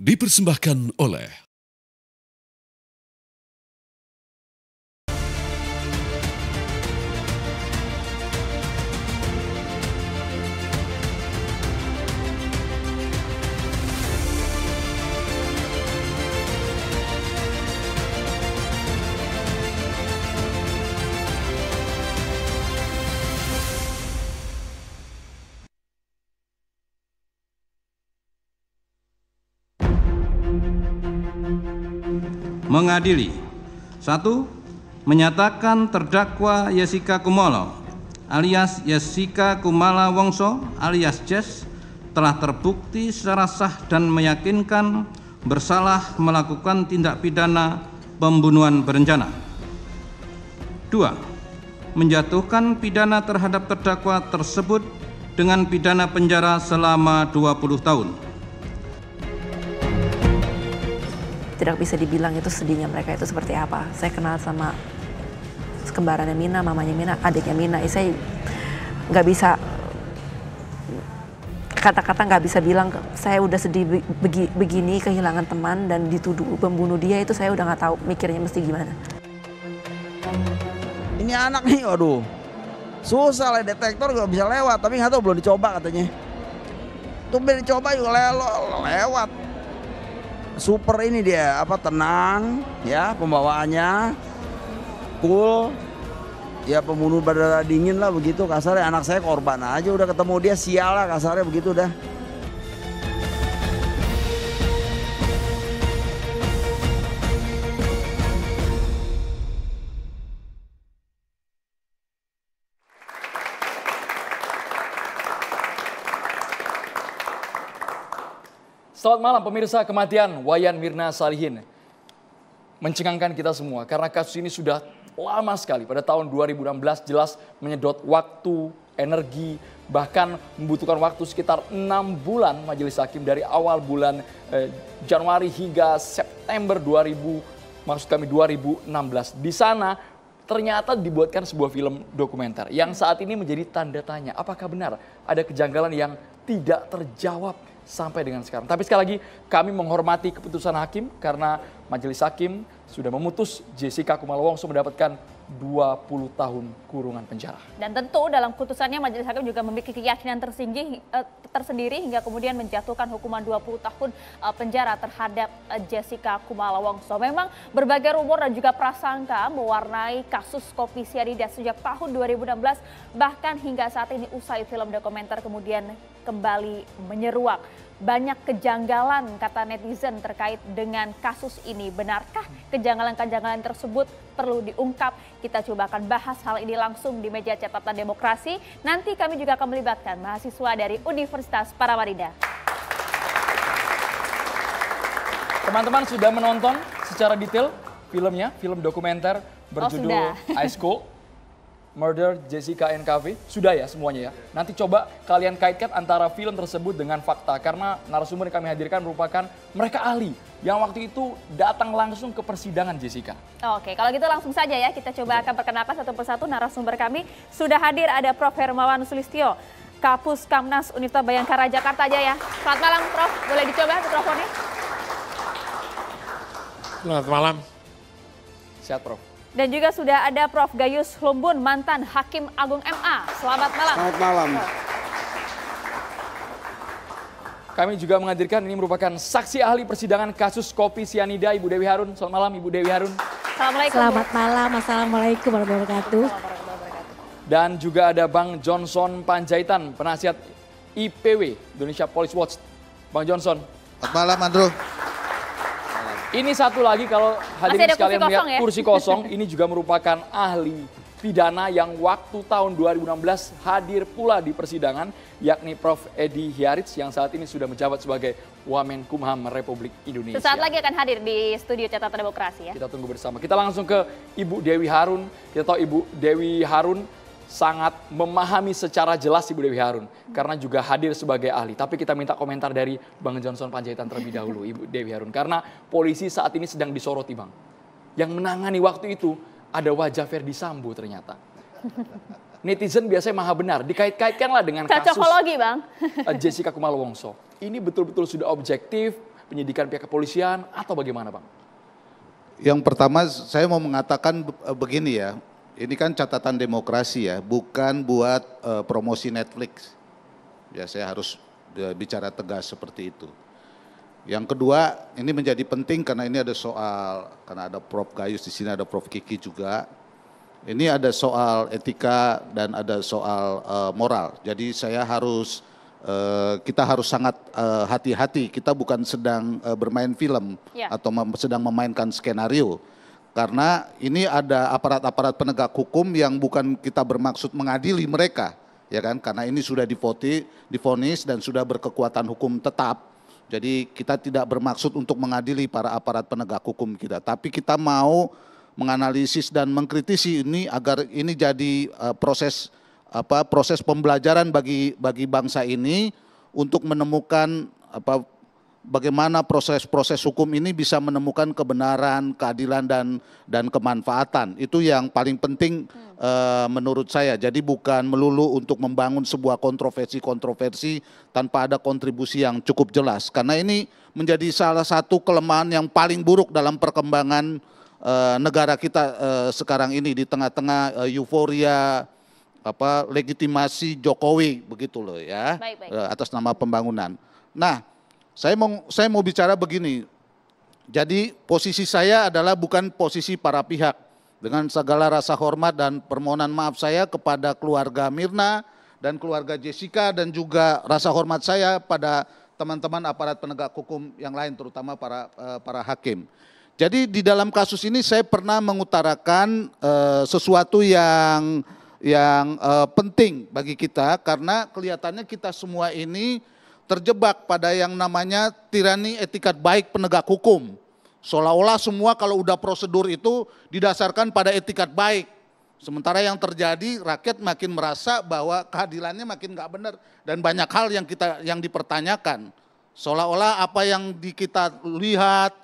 dipersembahkan oleh mengadili. Satu, menyatakan terdakwa Yesika Kumolo alias Yesika Kumala Wongso alias Jess telah terbukti secara sah dan meyakinkan bersalah melakukan tindak pidana pembunuhan berencana. Dua, Menjatuhkan pidana terhadap terdakwa tersebut dengan pidana penjara selama 20 tahun. tidak bisa dibilang itu sedihnya mereka itu seperti apa. Saya kenal sama kembarannya Mina, mamanya Mina, adiknya Mina. Eh, saya nggak bisa kata-kata nggak bisa bilang saya udah sedih begini kehilangan teman dan dituduh pembunuh dia itu saya udah nggak tahu mikirnya mesti gimana. Ini anak nih, aduh susah lah detektor nggak bisa lewat tapi nggak tahu belum dicoba katanya. Tuh dicoba juga lewat super ini dia apa tenang ya pembawaannya cool ya pembunuh berdarah dingin lah begitu kasarnya anak saya korban aja udah ketemu dia sial lah kasarnya begitu dah Selamat malam pemirsa kematian Wayan Mirna Salihin. Mencengangkan kita semua karena kasus ini sudah lama sekali. Pada tahun 2016 jelas menyedot waktu, energi, bahkan membutuhkan waktu sekitar 6 bulan majelis hakim dari awal bulan eh, Januari hingga September 2000, maksud kami 2016. Di sana ternyata dibuatkan sebuah film dokumenter yang saat ini menjadi tanda tanya apakah benar ada kejanggalan yang tidak terjawab sampai dengan sekarang. Tapi sekali lagi kami menghormati keputusan hakim karena majelis hakim sudah memutus Jessica Kumala Wongso mendapatkan 20 tahun kurungan penjara. Dan tentu dalam putusannya majelis hakim juga memiliki keyakinan tersinggi, eh, tersendiri hingga kemudian menjatuhkan hukuman 20 tahun eh, penjara terhadap eh, Jessica Kumala Wongso. Memang berbagai rumor dan juga prasangka mewarnai kasus kopi sianida sejak tahun 2016 bahkan hingga saat ini usai film dokumenter kemudian kembali menyeruak. Banyak kejanggalan kata netizen terkait dengan kasus ini. Benarkah kejanggalan-kejanggalan tersebut perlu diungkap? Kita coba akan bahas hal ini langsung di meja catatan demokrasi. Nanti kami juga akan melibatkan mahasiswa dari Universitas Paramarida Teman-teman sudah menonton secara detail filmnya, film dokumenter oh, berjudul oh, Ice Cold. Murder Jessica NKV? Sudah ya semuanya ya. Nanti coba kalian kaitkan antara film tersebut dengan fakta karena narasumber yang kami hadirkan merupakan mereka ahli yang waktu itu datang langsung ke persidangan Jessica. Oke, kalau gitu langsung saja ya kita coba akan perkenalkan satu persatu narasumber kami. Sudah hadir ada Prof. Hermawan Sulistyo, Kapus Kamnas Universitas Bayangkara Jakarta aja ya. Selamat malam Prof, boleh dicoba mikrofonnya? Selamat malam. Sehat Prof. Dan juga sudah ada Prof. Gayus Lumbun, mantan Hakim Agung MA. Selamat malam. Selamat malam. Kami juga menghadirkan ini merupakan saksi ahli persidangan kasus kopi sianida Ibu Dewi Harun. Selamat malam Ibu Dewi Harun. Assalamualaikum. Selamat malam. Assalamualaikum warahmatullahi wabarakatuh. Dan juga ada Bang Johnson Panjaitan, penasihat IPW Indonesia Police Watch. Bang Johnson. Selamat malam Andrew. Ini satu lagi kalau hadirin sekalian kursi melihat kosong, ya? kursi kosong, ini juga merupakan ahli pidana yang waktu tahun 2016 hadir pula di persidangan, yakni Prof. Edi Hiarits yang saat ini sudah menjabat sebagai Wamen Kumham Republik Indonesia. Sesaat lagi akan hadir di studio Catatan Demokrasi ya. Kita tunggu bersama. Kita langsung ke Ibu Dewi Harun. Kita tahu Ibu Dewi Harun sangat memahami secara jelas Ibu Dewi Harun karena juga hadir sebagai ahli. Tapi kita minta komentar dari Bang Johnson Panjaitan terlebih dahulu Ibu Dewi Harun karena polisi saat ini sedang disoroti Bang. Yang menangani waktu itu ada wajah Ferdi Sambo ternyata. Netizen biasanya maha benar, dikait-kaitkanlah dengan kasus Bang. Eh, Jessica Kumalo Wongso. Ini betul-betul sudah objektif penyidikan pihak kepolisian atau bagaimana Bang? Yang pertama saya mau mengatakan eh, begini ya, ini kan catatan demokrasi ya, bukan buat uh, promosi Netflix. Ya saya harus ya, bicara tegas seperti itu. Yang kedua, ini menjadi penting karena ini ada soal karena ada Prof Gayus di sini ada Prof Kiki juga. Ini ada soal etika dan ada soal uh, moral. Jadi saya harus uh, kita harus sangat hati-hati. Uh, kita bukan sedang uh, bermain film ya. atau mem sedang memainkan skenario. Karena ini ada aparat-aparat penegak hukum yang bukan kita bermaksud mengadili mereka, ya kan? Karena ini sudah difoti, difonis dan sudah berkekuatan hukum tetap. Jadi kita tidak bermaksud untuk mengadili para aparat penegak hukum kita, tapi kita mau menganalisis dan mengkritisi ini agar ini jadi uh, proses apa proses pembelajaran bagi bagi bangsa ini untuk menemukan apa bagaimana proses-proses hukum ini bisa menemukan kebenaran, keadilan dan dan kemanfaatan. Itu yang paling penting hmm. uh, menurut saya. Jadi bukan melulu untuk membangun sebuah kontroversi-kontroversi tanpa ada kontribusi yang cukup jelas. Karena ini menjadi salah satu kelemahan yang paling buruk dalam perkembangan uh, negara kita uh, sekarang ini di tengah-tengah uh, euforia apa legitimasi Jokowi begitu loh ya baik, baik. atas nama pembangunan. Nah, saya mau saya mau bicara begini. Jadi posisi saya adalah bukan posisi para pihak. Dengan segala rasa hormat dan permohonan maaf saya kepada keluarga Mirna dan keluarga Jessica dan juga rasa hormat saya pada teman-teman aparat penegak hukum yang lain terutama para eh, para hakim. Jadi di dalam kasus ini saya pernah mengutarakan uh, sesuatu yang yang uh, penting bagi kita karena kelihatannya kita semua ini terjebak pada yang namanya tirani etikat baik penegak hukum. Seolah-olah semua kalau udah prosedur itu didasarkan pada etikat baik. Sementara yang terjadi rakyat makin merasa bahwa keadilannya makin gak benar dan banyak hal yang kita yang dipertanyakan. Seolah-olah apa yang di kita lihat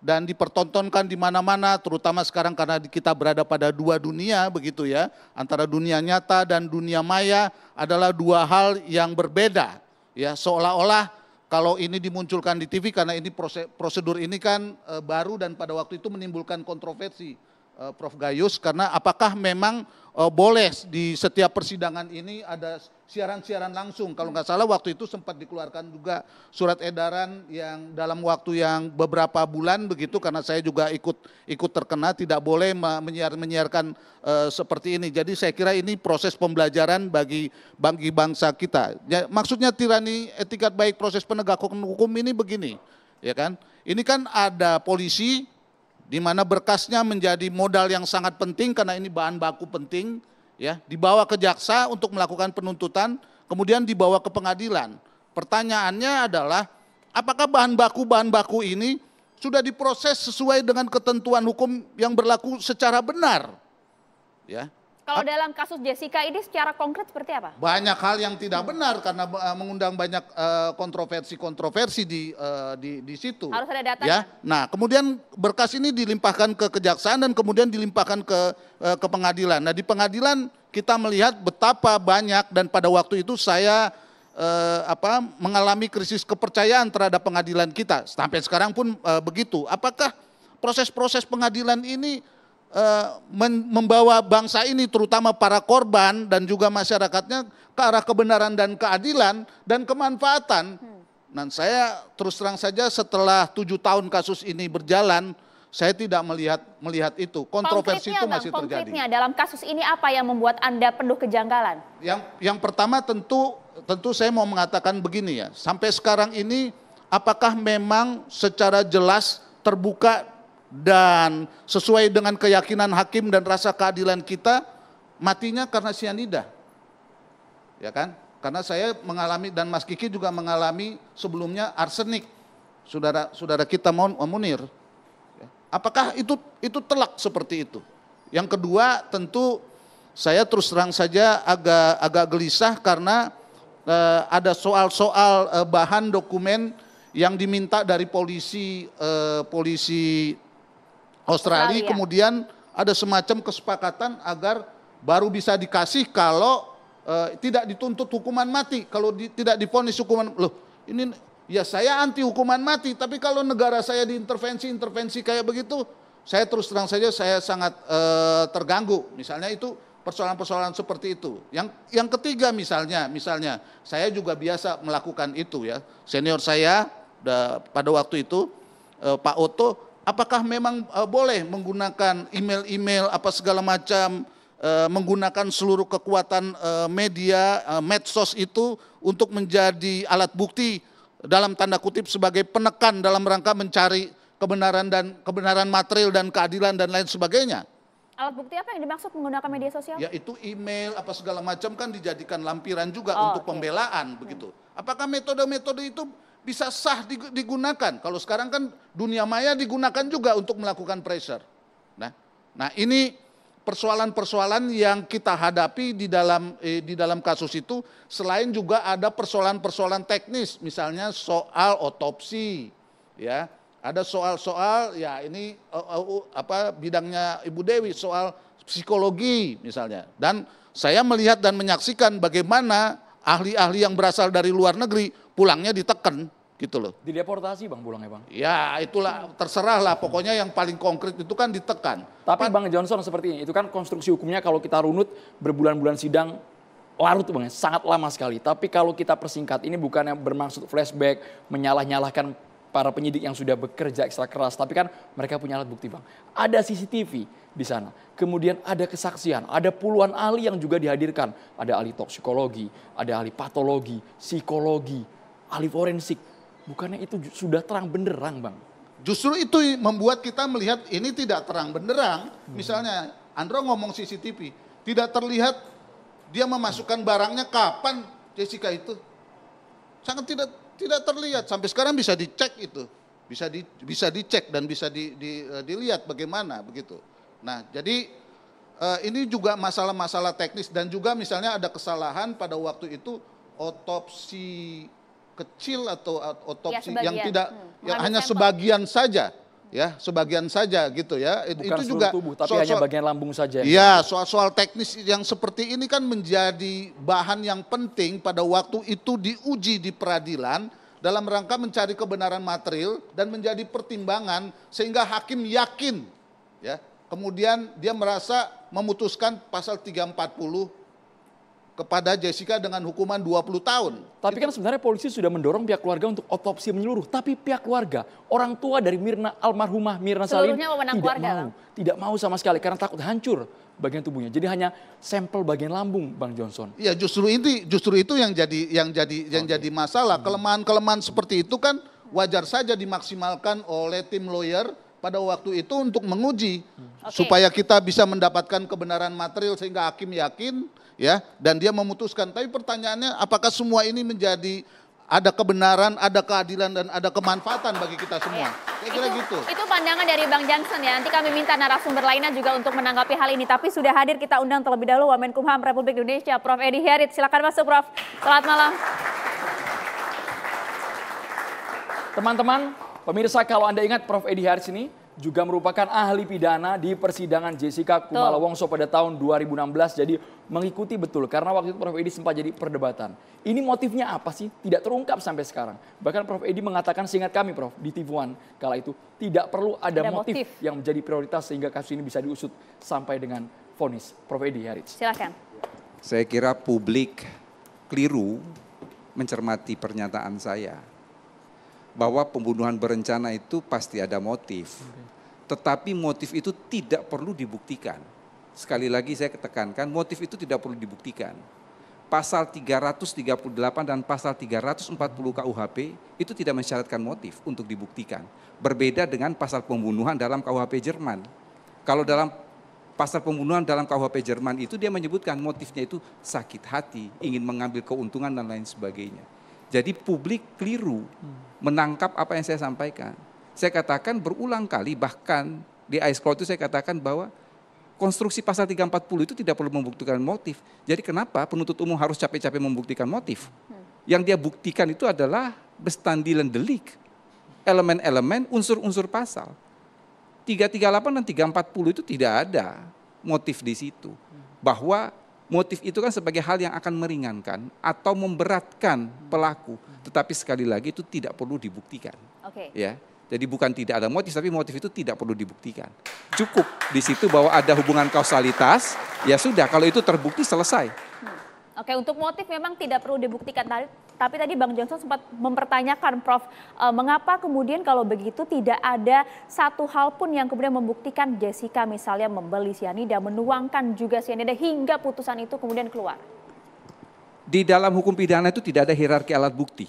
dan dipertontonkan di mana-mana terutama sekarang karena kita berada pada dua dunia begitu ya, antara dunia nyata dan dunia maya adalah dua hal yang berbeda. Ya, seolah-olah kalau ini dimunculkan di TV karena ini prosedur ini kan e, baru dan pada waktu itu menimbulkan kontroversi e, Prof Gayus karena apakah memang e, boleh di setiap persidangan ini ada siaran-siaran langsung. Kalau nggak salah waktu itu sempat dikeluarkan juga surat edaran yang dalam waktu yang beberapa bulan begitu karena saya juga ikut ikut terkena tidak boleh menyiar menyiarkan e, seperti ini. Jadi saya kira ini proses pembelajaran bagi bagi bangsa kita. Ya, maksudnya tirani etikat baik proses penegak hukum ini begini, ya kan? Ini kan ada polisi di mana berkasnya menjadi modal yang sangat penting karena ini bahan baku penting ya dibawa ke jaksa untuk melakukan penuntutan, kemudian dibawa ke pengadilan. Pertanyaannya adalah apakah bahan baku bahan baku ini sudah diproses sesuai dengan ketentuan hukum yang berlaku secara benar? Ya. Kalau A dalam kasus Jessica ini secara konkret seperti apa? Banyak hal yang tidak benar karena eh, mengundang banyak eh, kontroversi-kontroversi uh, di uh, di di situ. Harus ada data. Ya. Nah, kemudian berkas ini dilimpahkan ke kejaksaan dan kemudian dilimpahkan ke uh, ke pengadilan. Nah, di pengadilan kita melihat betapa banyak dan pada waktu itu saya eh, apa mengalami krisis kepercayaan terhadap pengadilan kita. Sampai sekarang pun eh, begitu. Apakah proses-proses pengadilan ini Eh, membawa bangsa ini terutama para korban dan juga masyarakatnya ke arah kebenaran dan keadilan dan kemanfaatan. Dan saya terus terang saja setelah tujuh tahun kasus ini berjalan, saya tidak melihat melihat itu. Kontroversi itu masih bang, terjadi. Konkretnya dalam kasus ini apa yang membuat Anda penuh kejanggalan? Yang yang pertama tentu tentu saya mau mengatakan begini ya. Sampai sekarang ini apakah memang secara jelas terbuka dan sesuai dengan keyakinan hakim dan rasa keadilan kita matinya karena sianida. Ya kan? Karena saya mengalami dan Mas Kiki juga mengalami sebelumnya arsenik. Saudara saudara kita mohon eh, Munir. Ya. Apakah itu itu telak seperti itu? Yang kedua tentu saya terus terang saja agak agak gelisah karena eh, ada soal-soal eh, bahan dokumen yang diminta dari polisi eh, polisi Australia, Australia. kemudian ada semacam kesepakatan agar baru bisa dikasih kalau uh, tidak dituntut hukuman mati, kalau di, tidak diponis hukuman loh ini ya saya anti hukuman mati, tapi kalau negara saya diintervensi intervensi kayak begitu, saya terus terang saja saya sangat uh, terganggu. Misalnya itu persoalan-persoalan seperti itu. Yang yang ketiga misalnya, misalnya saya juga biasa melakukan itu ya. Senior saya pada waktu itu eh, Pak Oto apakah memang uh, boleh menggunakan email-email apa segala macam uh, menggunakan seluruh kekuatan uh, media uh, medsos itu untuk menjadi alat bukti dalam tanda kutip sebagai penekan dalam rangka mencari kebenaran dan kebenaran material dan keadilan dan lain sebagainya. Alat bukti apa yang dimaksud menggunakan media sosial? Ya itu email apa segala macam kan dijadikan lampiran juga oh, untuk okay. pembelaan begitu. Apakah metode-metode itu bisa sah digunakan. Kalau sekarang kan dunia maya digunakan juga untuk melakukan pressure. Nah, nah ini persoalan-persoalan yang kita hadapi di dalam eh, di dalam kasus itu selain juga ada persoalan-persoalan teknis misalnya soal otopsi ya ada soal-soal ya ini uh, uh, apa bidangnya Ibu Dewi soal psikologi misalnya dan saya melihat dan menyaksikan bagaimana ahli-ahli yang berasal dari luar negeri pulangnya diteken gitu loh. Dideportasi bang pulangnya bang? Ya itulah terserah lah pokoknya yang paling konkret itu kan ditekan. Tapi Pat bang Johnson seperti ini itu kan konstruksi hukumnya kalau kita runut berbulan-bulan sidang larut bang ya. sangat lama sekali. Tapi kalau kita persingkat ini bukan yang bermaksud flashback menyalah-nyalahkan para penyidik yang sudah bekerja ekstra keras, tapi kan mereka punya alat bukti bang. Ada CCTV di sana, kemudian ada kesaksian, ada puluhan ahli yang juga dihadirkan, ada ahli toksikologi, ada ahli patologi, psikologi, ahli forensik, Bukannya itu sudah terang benderang, Bang? Justru itu membuat kita melihat ini tidak terang benderang. Hmm. Misalnya Andro ngomong CCTV, tidak terlihat dia memasukkan barangnya kapan Jessica itu. Sangat tidak tidak terlihat sampai sekarang bisa dicek itu. Bisa di, bisa dicek dan bisa di, di, eh, dilihat bagaimana begitu. Nah, jadi eh, ini juga masalah-masalah teknis dan juga misalnya ada kesalahan pada waktu itu otopsi kecil atau ya, otopsi ya, yang tidak hmm. ya, hanya sampel. sebagian saja ya sebagian saja gitu ya Bukan itu juga tubuh tapi soal, hanya bagian lambung saja ya soal-soal teknis yang seperti ini kan menjadi bahan yang penting pada waktu itu diuji di peradilan dalam rangka mencari kebenaran material dan menjadi pertimbangan sehingga hakim yakin ya kemudian dia merasa memutuskan pasal 340 kepada Jessica dengan hukuman 20 tahun. Tapi kan sebenarnya polisi sudah mendorong pihak keluarga untuk otopsi menyeluruh. Tapi pihak keluarga, orang tua dari Mirna almarhumah Mirna Salim tidak keluarga, mau, tidak mau sama sekali karena takut hancur bagian tubuhnya. Jadi hanya sampel bagian lambung, Bang Johnson. Iya, justru itu justru itu yang jadi yang jadi yang okay. jadi masalah. Hmm. Kelemahan-kelemahan seperti itu kan wajar saja dimaksimalkan oleh tim lawyer pada waktu itu untuk menguji hmm. okay. supaya kita bisa mendapatkan kebenaran material sehingga hakim yakin ya dan dia memutuskan. Tapi pertanyaannya apakah semua ini menjadi ada kebenaran, ada keadilan dan ada kemanfaatan bagi kita semua. Ya, kira itu, gitu. Itu pandangan dari Bang Johnson ya. Nanti kami minta narasumber lainnya juga untuk menanggapi hal ini. Tapi sudah hadir kita undang terlebih dahulu Kumham Republik Indonesia, Prof. Edi Herit. Silakan masuk, Prof. Selamat malam. Teman-teman, pemirsa kalau Anda ingat Prof. Edi Herit ini juga merupakan ahli pidana di persidangan Jessica Kumala Wongso pada tahun 2016. Jadi mengikuti betul karena waktu itu Prof Edi sempat jadi perdebatan. Ini motifnya apa sih? Tidak terungkap sampai sekarang. Bahkan Prof Edi mengatakan seingat kami Prof di TV One kala itu tidak perlu ada, ada motif, motif yang menjadi prioritas sehingga kasus ini bisa diusut sampai dengan vonis. Prof Edi Harits. Silakan. Saya kira publik keliru mencermati pernyataan saya bahwa pembunuhan berencana itu pasti ada motif. Okay tetapi motif itu tidak perlu dibuktikan. Sekali lagi saya ketekankan, motif itu tidak perlu dibuktikan. Pasal 338 dan pasal 340 KUHP itu tidak mensyaratkan motif untuk dibuktikan. Berbeda dengan pasal pembunuhan dalam KUHP Jerman. Kalau dalam pasal pembunuhan dalam KUHP Jerman itu dia menyebutkan motifnya itu sakit hati, ingin mengambil keuntungan dan lain sebagainya. Jadi publik keliru hmm. menangkap apa yang saya sampaikan. Saya katakan berulang kali bahkan di Cloud itu saya katakan bahwa konstruksi pasal 340 itu tidak perlu membuktikan motif. Jadi kenapa penuntut umum harus capek-capek membuktikan motif? Hmm. Yang dia buktikan itu adalah bestandilan delik, elemen-elemen, unsur-unsur pasal. 338 dan 340 itu tidak ada motif di situ. Hmm. Bahwa motif itu kan sebagai hal yang akan meringankan atau memberatkan hmm. pelaku, tetapi sekali lagi itu tidak perlu dibuktikan. Oke. Okay. Ya. Jadi bukan tidak ada motif, tapi motif itu tidak perlu dibuktikan. Cukup di situ bahwa ada hubungan kausalitas, ya sudah kalau itu terbukti selesai. Hmm. Oke, untuk motif memang tidak perlu dibuktikan, tapi tadi Bang Johnson sempat mempertanyakan Prof, eh, mengapa kemudian kalau begitu tidak ada satu hal pun yang kemudian membuktikan Jessica misalnya membeli sianida, menuangkan juga sianida hingga putusan itu kemudian keluar? Di dalam hukum pidana itu tidak ada hierarki alat bukti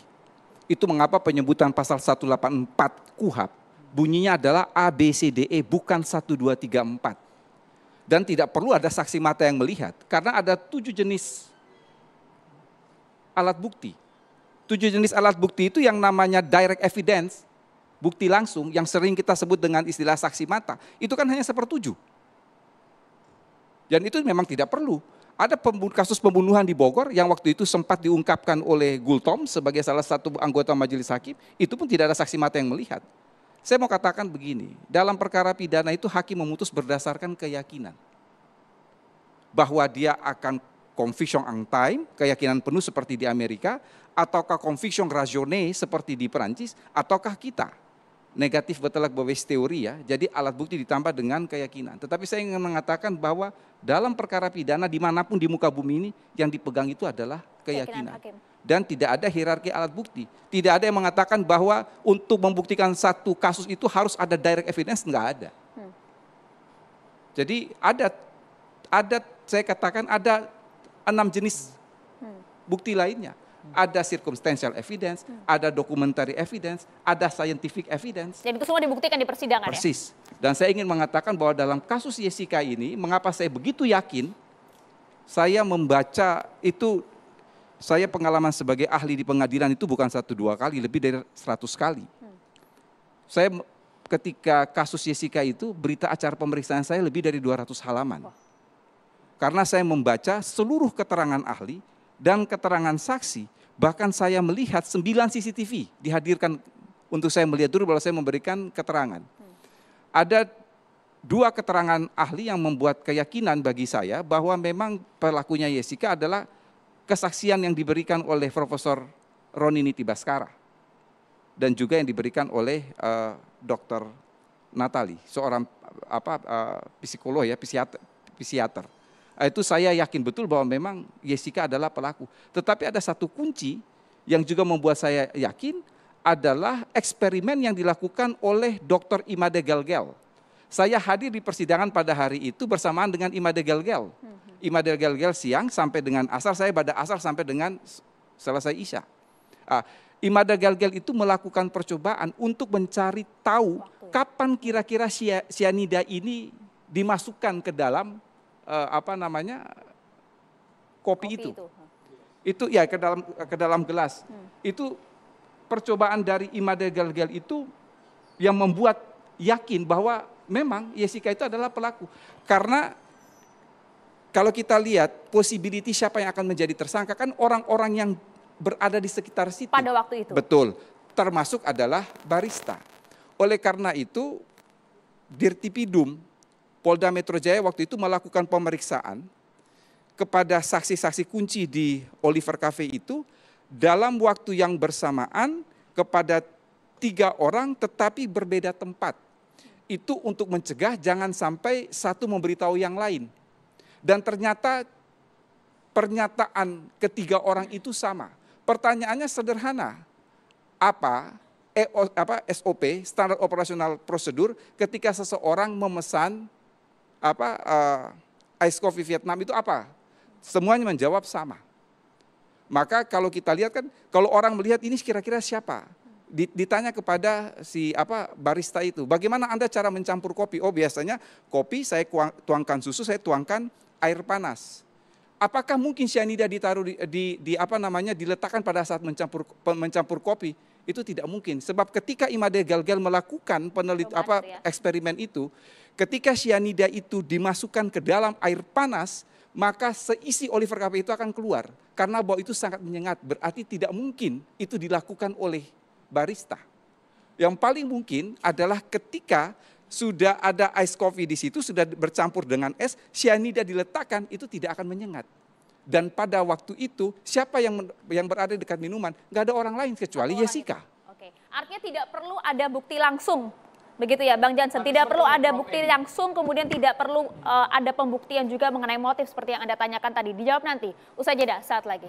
itu mengapa penyebutan pasal 184 KUHAP bunyinya adalah ABCDE bukan 1234. Dan tidak perlu ada saksi mata yang melihat karena ada tujuh jenis alat bukti. Tujuh jenis alat bukti itu yang namanya direct evidence, bukti langsung yang sering kita sebut dengan istilah saksi mata. Itu kan hanya sepertujuh. Dan itu memang tidak perlu ada pembunuh, kasus pembunuhan di Bogor yang waktu itu sempat diungkapkan oleh Gultom sebagai salah satu anggota majelis hakim, itu pun tidak ada saksi mata yang melihat. Saya mau katakan begini, dalam perkara pidana itu hakim memutus berdasarkan keyakinan. Bahwa dia akan conviction on time, keyakinan penuh seperti di Amerika, ataukah conviction ratione seperti di Perancis, ataukah kita negatif bertolak baris teori ya. Jadi alat bukti ditambah dengan keyakinan. Tetapi saya ingin mengatakan bahwa dalam perkara pidana dimanapun di muka bumi ini yang dipegang itu adalah keyakinan. keyakinan dan tidak ada hierarki alat bukti. Tidak ada yang mengatakan bahwa untuk membuktikan satu kasus itu harus ada direct evidence, enggak ada. Hmm. Jadi ada ada saya katakan ada enam jenis hmm. bukti lainnya ada circumstantial evidence, hmm. ada documentary evidence, ada scientific evidence. Dan itu semua dibuktikan di persidangan ya? Persis. Ya? Dan saya ingin mengatakan bahwa dalam kasus Jessica ini, mengapa saya begitu yakin, saya membaca itu, saya pengalaman sebagai ahli di pengadilan itu bukan satu dua kali, lebih dari seratus kali. Hmm. Saya ketika kasus Jessica itu, berita acara pemeriksaan saya lebih dari 200 halaman. Oh. Karena saya membaca seluruh keterangan ahli, dan keterangan saksi, bahkan saya melihat sembilan CCTV dihadirkan untuk saya melihat dulu bahwa saya memberikan keterangan. Ada dua keterangan ahli yang membuat keyakinan bagi saya bahwa memang pelakunya Jessica adalah kesaksian yang diberikan oleh Profesor Roniniti Baskara dan juga yang diberikan oleh uh, eh, Dr. Natali, seorang apa uh, psikolog ya, psikiater. Ah, itu saya yakin betul bahwa memang Jessica adalah pelaku. Tetapi ada satu kunci yang juga membuat saya yakin adalah eksperimen yang dilakukan oleh Dr. Imade Gelgel. Saya hadir di persidangan pada hari itu bersamaan dengan Imade Gelgel. Mhm. Imade Gelgel siang sampai dengan asar, saya pada asar sampai dengan selesai isya. Ah, Imade Galgel itu melakukan percobaan untuk mencari tahu kapan kira-kira sianida ini dimasukkan ke dalam uh, apa namanya kopi, kopi itu. itu. Itu ya ke dalam ke dalam gelas. Hmm. Itu percobaan dari Imade gel-gel itu yang membuat yakin bahwa memang Yesika itu adalah pelaku. Karena kalau kita lihat possibility siapa yang akan menjadi tersangka kan orang-orang yang berada di sekitar situ. Pada waktu itu. Betul. Termasuk adalah barista. Oleh karena itu Dirtipidum Polda Metro Jaya waktu itu melakukan pemeriksaan kepada saksi-saksi kunci di Oliver Cafe itu dalam waktu yang bersamaan kepada tiga orang tetapi berbeda tempat. Itu untuk mencegah jangan sampai satu memberitahu yang lain. Dan ternyata pernyataan ketiga orang itu sama. Pertanyaannya sederhana. Apa e apa SOP, standar operasional prosedur ketika seseorang memesan apa uh, ice coffee Vietnam itu apa? Semuanya menjawab sama. Maka kalau kita lihat kan, kalau orang melihat ini kira-kira siapa? Ditanya kepada si apa barista itu, bagaimana anda cara mencampur kopi? Oh biasanya kopi saya tuangkan susu, saya tuangkan air panas. Apakah mungkin cyanida ditaruh di, di, di apa namanya diletakkan pada saat mencampur mencampur kopi? Itu tidak mungkin. Sebab ketika Imade Galgal melakukan penelit apa ya. eksperimen itu, Ketika sianida itu dimasukkan ke dalam air panas, maka seisi Oliver KP itu akan keluar. Karena bau itu sangat menyengat, berarti tidak mungkin itu dilakukan oleh barista. Yang paling mungkin adalah ketika sudah ada ice coffee di situ, sudah bercampur dengan es, sianida diletakkan itu tidak akan menyengat. Dan pada waktu itu siapa yang yang berada dekat minuman, nggak ada orang lain kecuali Jessica. Oke, artinya tidak perlu ada bukti langsung Begitu ya Bang Jansen, tidak perlu ada bukti langsung kemudian tidak perlu uh, ada pembuktian juga mengenai motif seperti yang Anda tanyakan tadi. Dijawab nanti. Usai jeda saat lagi.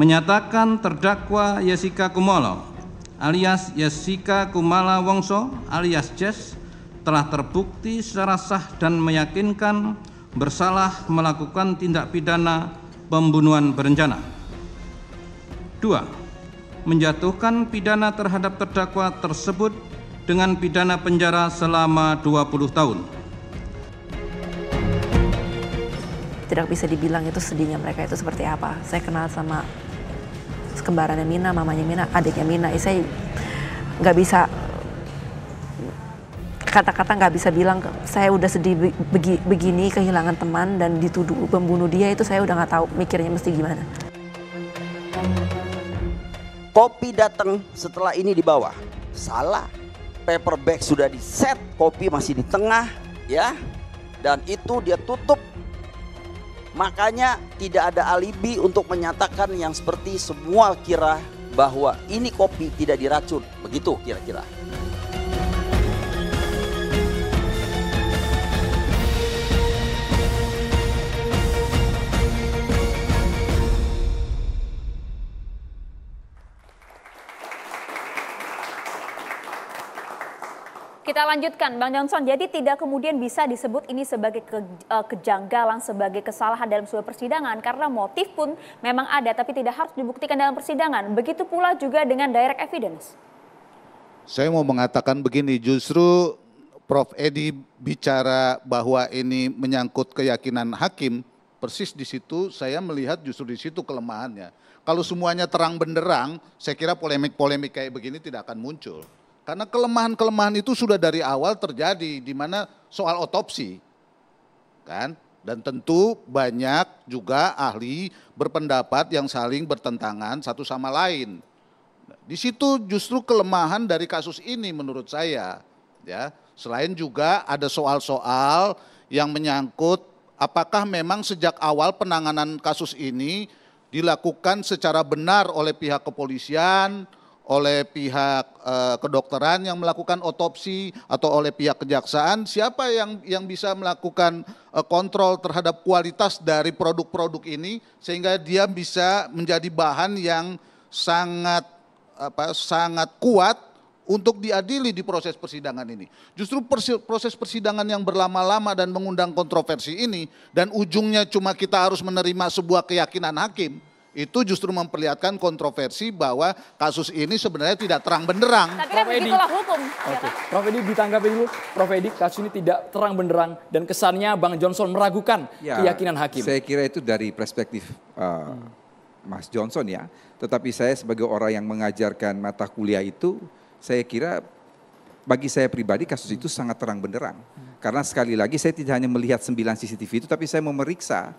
menyatakan terdakwa Yesika Kumolo alias Yesika Kumala Wongso alias Jess telah terbukti secara sah dan meyakinkan bersalah melakukan tindak pidana pembunuhan berencana. Dua Menjatuhkan pidana terhadap terdakwa tersebut dengan pidana penjara selama 20 tahun. Tidak bisa dibilang itu sedihnya mereka itu seperti apa. Saya kenal sama kembarannya Mina, mamanya Mina, adiknya Mina. Eh, saya nggak bisa kata-kata nggak bisa bilang saya udah sedih begini kehilangan teman dan dituduh membunuh dia itu saya udah nggak tahu mikirnya mesti gimana. Kopi datang setelah ini di bawah. Salah. Paper bag sudah di set, kopi masih di tengah, ya. Dan itu dia tutup Makanya tidak ada alibi untuk menyatakan yang seperti semua kira bahwa ini kopi tidak diracun. Begitu kira-kira. Kita lanjutkan, Bang Johnson. Jadi tidak kemudian bisa disebut ini sebagai ke, uh, kejanggalan, sebagai kesalahan dalam sebuah persidangan karena motif pun memang ada, tapi tidak harus dibuktikan dalam persidangan. Begitu pula juga dengan direct evidence. Saya mau mengatakan begini, justru Prof. Edi bicara bahwa ini menyangkut keyakinan hakim, persis di situ saya melihat justru di situ kelemahannya. Kalau semuanya terang benderang, saya kira polemik-polemik kayak begini tidak akan muncul. Karena kelemahan-kelemahan itu sudah dari awal terjadi di mana soal otopsi. Kan? Dan tentu banyak juga ahli berpendapat yang saling bertentangan satu sama lain. Di situ justru kelemahan dari kasus ini menurut saya, ya. Selain juga ada soal-soal yang menyangkut apakah memang sejak awal penanganan kasus ini dilakukan secara benar oleh pihak kepolisian, oleh pihak e, kedokteran yang melakukan otopsi atau oleh pihak kejaksaan siapa yang yang bisa melakukan e, kontrol terhadap kualitas dari produk-produk ini sehingga dia bisa menjadi bahan yang sangat apa sangat kuat untuk diadili di proses persidangan ini. Justru proses persidangan yang berlama-lama dan mengundang kontroversi ini dan ujungnya cuma kita harus menerima sebuah keyakinan hakim itu justru memperlihatkan kontroversi bahwa kasus ini sebenarnya tidak terang benderang. Kan Prof. Edi, Okay. Ya kan? Prof Edi ditanggapi dulu. Prof Edi kasus ini tidak terang benderang dan kesannya Bang Johnson meragukan ya, keyakinan hakim. Saya kira itu dari perspektif uh, Mas Johnson ya. Tetapi saya sebagai orang yang mengajarkan mata kuliah itu, saya kira bagi saya pribadi kasus itu sangat terang benderang. Karena sekali lagi saya tidak hanya melihat sembilan CCTV itu, tapi saya memeriksa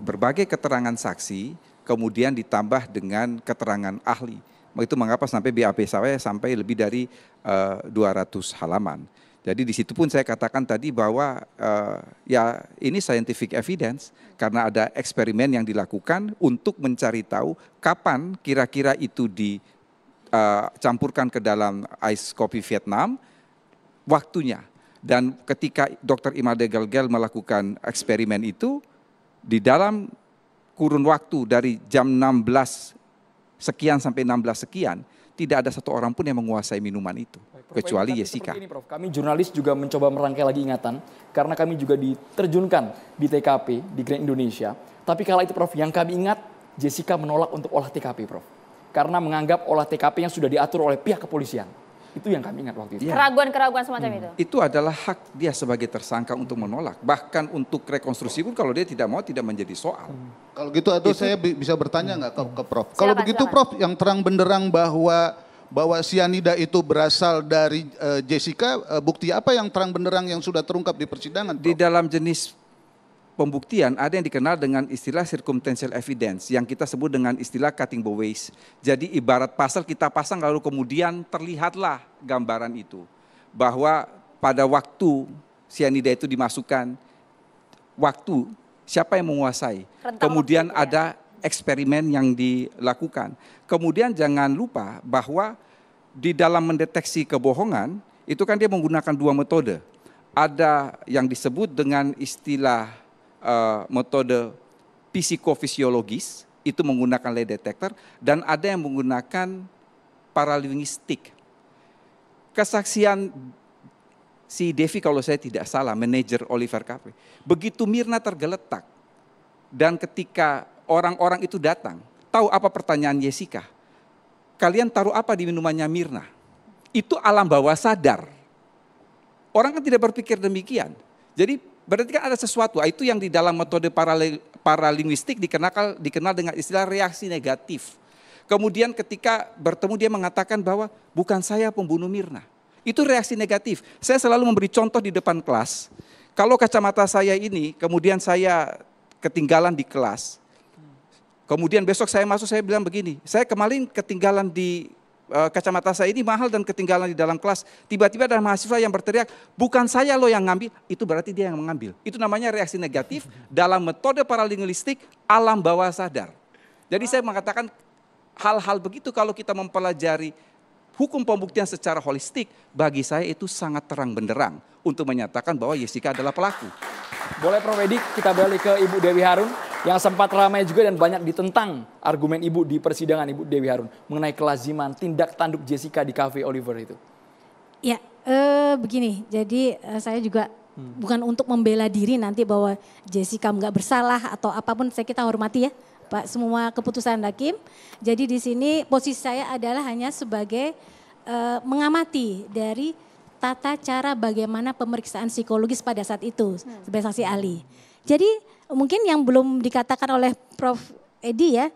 berbagai keterangan saksi kemudian ditambah dengan keterangan ahli. Itu mengapa sampai BAP saya sampai lebih dari uh, eh, 200 halaman. Jadi di situ pun saya katakan tadi bahwa uh, ya ini scientific evidence karena ada eksperimen yang dilakukan untuk mencari tahu kapan kira-kira itu dicampurkan eh, ke dalam ice kopi Vietnam waktunya. Dan ketika Dr. Imade Gelgel melakukan eksperimen itu di dalam kurun waktu dari jam 16 sekian sampai 16 sekian, tidak ada satu orang pun yang menguasai minuman itu, kecuali Yesika. Ini, Prof. Kami jurnalis juga mencoba merangkai lagi ingatan, karena kami juga diterjunkan di TKP, di Grand Indonesia. Tapi kala itu Prof, yang kami ingat, Jessica menolak untuk olah TKP Prof. Karena menganggap olah TKP yang sudah diatur oleh pihak kepolisian. Itu yang kami ingat waktu itu. Iya. Keraguan-keraguan semacam hmm. itu. Itu adalah hak dia sebagai tersangka untuk menolak. Bahkan untuk rekonstruksi pun kalau dia tidak mau tidak menjadi soal. Hmm. Kalau gitu itu saya bisa bertanya nggak hmm. ke, ke Prof? kalau begitu silakan. Prof yang terang benderang bahwa bahwa sianida itu berasal dari uh, Jessica, uh, bukti apa yang terang benderang yang sudah terungkap di persidangan? Prof? Di dalam jenis pembuktian ada yang dikenal dengan istilah circumstantial evidence yang kita sebut dengan istilah cutting ways. Jadi ibarat pasal kita pasang lalu kemudian terlihatlah gambaran itu bahwa pada waktu cyanida itu dimasukkan waktu siapa yang menguasai. Rentang kemudian waktu, ya. ada ya. eksperimen yang dilakukan. Kemudian jangan lupa bahwa di dalam mendeteksi kebohongan itu kan dia menggunakan dua metode. Ada yang disebut dengan istilah uh, metode psikofisiologis itu menggunakan lay detector dan ada yang menggunakan paralinguistik. Kesaksian si Devi kalau saya tidak salah, manajer Oliver Capri. Begitu Mirna tergeletak dan ketika orang-orang itu datang, tahu apa pertanyaan Jessica? Kalian taruh apa di minumannya Mirna? Itu alam bawah sadar. Orang kan tidak berpikir demikian. Jadi berarti kan ada sesuatu. Ah, itu yang di dalam metode paralinguistik dikenal, dikenal dengan istilah reaksi negatif. Kemudian ketika bertemu dia mengatakan bahwa bukan saya pembunuh Mirna. Itu reaksi negatif. Saya selalu memberi contoh di depan kelas. Kalau kacamata saya ini kemudian saya ketinggalan di kelas. Kemudian besok saya masuk saya bilang begini, saya kemarin ketinggalan di Eh, kacamata saya ini mahal dan ketinggalan di dalam kelas. Tiba-tiba ada mahasiswa yang berteriak, bukan saya loh yang ngambil, itu berarti dia yang mengambil. Itu namanya reaksi negatif dalam metode paralinguistik alam bawah sadar. Jadi saya mengatakan hal-hal begitu kalau kita mempelajari hukum pembuktian secara holistik, bagi saya itu sangat terang benderang untuk menyatakan bahwa Yesika adalah pelaku. Boleh Prof. Edi, kita balik ke Ibu Dewi Harun yang sempat ramai juga dan banyak ditentang argumen ibu di persidangan ibu Dewi Harun mengenai kelaziman tindak tanduk Jessica di cafe Oliver itu. Ya, eh, begini. Jadi eh, saya juga hmm. bukan untuk membela diri nanti bahwa Jessica nggak bersalah atau apapun. Saya kita hormati ya, Pak, semua keputusan hakim. Jadi di sini posisi saya adalah hanya sebagai eh, mengamati dari tata cara bagaimana pemeriksaan psikologis pada saat itu hmm. sebagai saksi ahli. Jadi mungkin yang belum dikatakan oleh Prof. Edi ya,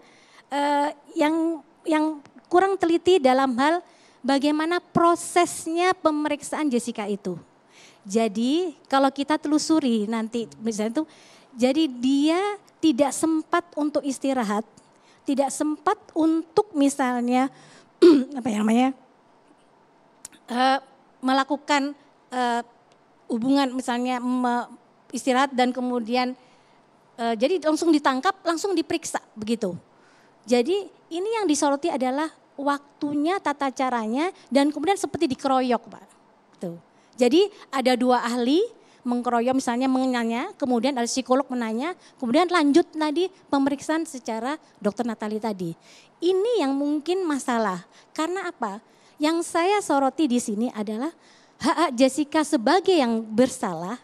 eh, yang yang kurang teliti dalam hal bagaimana prosesnya pemeriksaan Jessica itu. Jadi kalau kita telusuri nanti misalnya itu, jadi dia tidak sempat untuk istirahat, tidak sempat untuk misalnya apa yang namanya eh, melakukan eh, hubungan misalnya istirahat dan kemudian e, jadi langsung ditangkap, langsung diperiksa begitu. Jadi ini yang disoroti adalah waktunya, tata caranya, dan kemudian seperti dikeroyok, Pak. Tuh. Gitu. Jadi ada dua ahli mengkeroyok misalnya menanya, kemudian ada psikolog menanya, kemudian lanjut tadi pemeriksaan secara dokter Natali tadi. Ini yang mungkin masalah. Karena apa? Yang saya soroti di sini adalah hak Jessica sebagai yang bersalah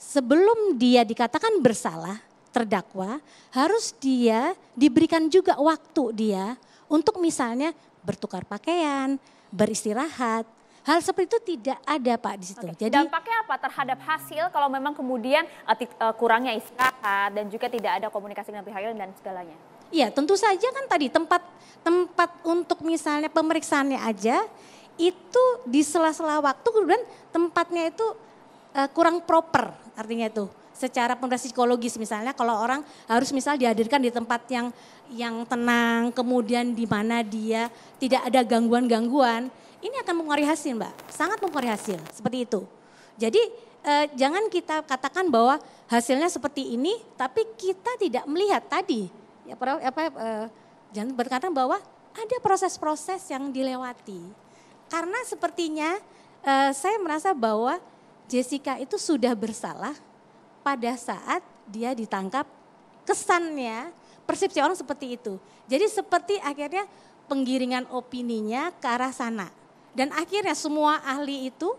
sebelum dia dikatakan bersalah, terdakwa, harus dia diberikan juga waktu dia untuk misalnya bertukar pakaian, beristirahat, Hal seperti itu tidak ada Pak di situ. Oke. Jadi dampaknya apa terhadap hasil kalau memang kemudian uh, kurangnya istirahat dan juga tidak ada komunikasi dengan pihak lain dan segalanya? Iya, tentu saja kan tadi tempat tempat untuk misalnya pemeriksaannya aja itu di sela-sela waktu kemudian tempatnya itu uh, kurang proper artinya itu secara pembelaan psikologis misalnya kalau orang harus misal dihadirkan di tempat yang yang tenang kemudian di mana dia tidak ada gangguan-gangguan ini akan mempengaruhi hasil mbak sangat mempengaruhi hasil seperti itu jadi eh, jangan kita katakan bahwa hasilnya seperti ini tapi kita tidak melihat tadi ya apa eh, jangan berkata bahwa ada proses-proses yang dilewati karena sepertinya eh, saya merasa bahwa Jessica itu sudah bersalah pada saat dia ditangkap. Kesannya, persepsi orang seperti itu. Jadi seperti akhirnya penggiringan opininya ke arah sana. Dan akhirnya semua ahli itu,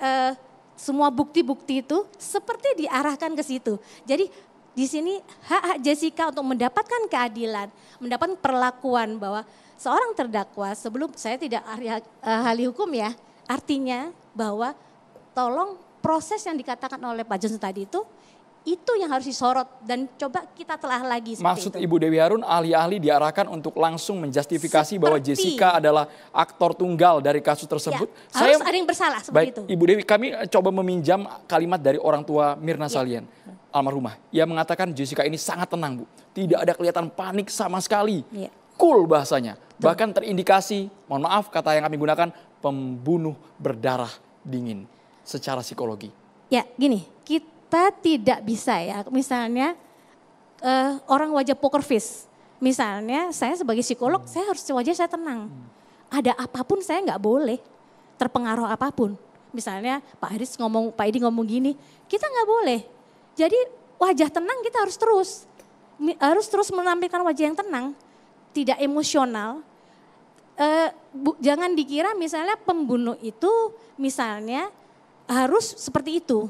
eh, semua bukti-bukti itu seperti diarahkan ke situ. Jadi di sini hak, hak Jessica untuk mendapatkan keadilan, mendapatkan perlakuan bahwa seorang terdakwa sebelum saya tidak ahli, ahli hukum ya, artinya bahwa tolong proses yang dikatakan oleh Pak Johnson tadi itu itu yang harus disorot dan coba kita telah lagi. Maksud itu. Ibu Dewi Harun ahli-ahli diarahkan untuk langsung menjustifikasi seperti, bahwa Jessica adalah aktor tunggal dari kasus ya, tersebut. Ya, Saya, harus ada yang bersalah seperti baik, itu. Ibu Dewi kami eh, coba meminjam kalimat dari orang tua Mirna ya. Salian almarhumah. Ia mengatakan Jessica ini sangat tenang bu, tidak ada kelihatan panik sama sekali. Ya. Cool bahasanya, Tuh. bahkan terindikasi, mohon maaf kata yang kami gunakan, pembunuh berdarah dingin secara psikologi? Ya, gini, kita tidak bisa ya, misalnya uh, orang wajah poker face. Misalnya saya sebagai psikolog, hmm. saya harus wajah saya tenang. Hmm. Ada apapun saya nggak boleh terpengaruh apapun. Misalnya Pak Haris ngomong, Pak Edi ngomong gini, kita nggak boleh. Jadi wajah tenang kita harus terus harus terus menampilkan wajah yang tenang, tidak emosional. Eh, bu, jangan dikira misalnya pembunuh itu misalnya harus seperti itu.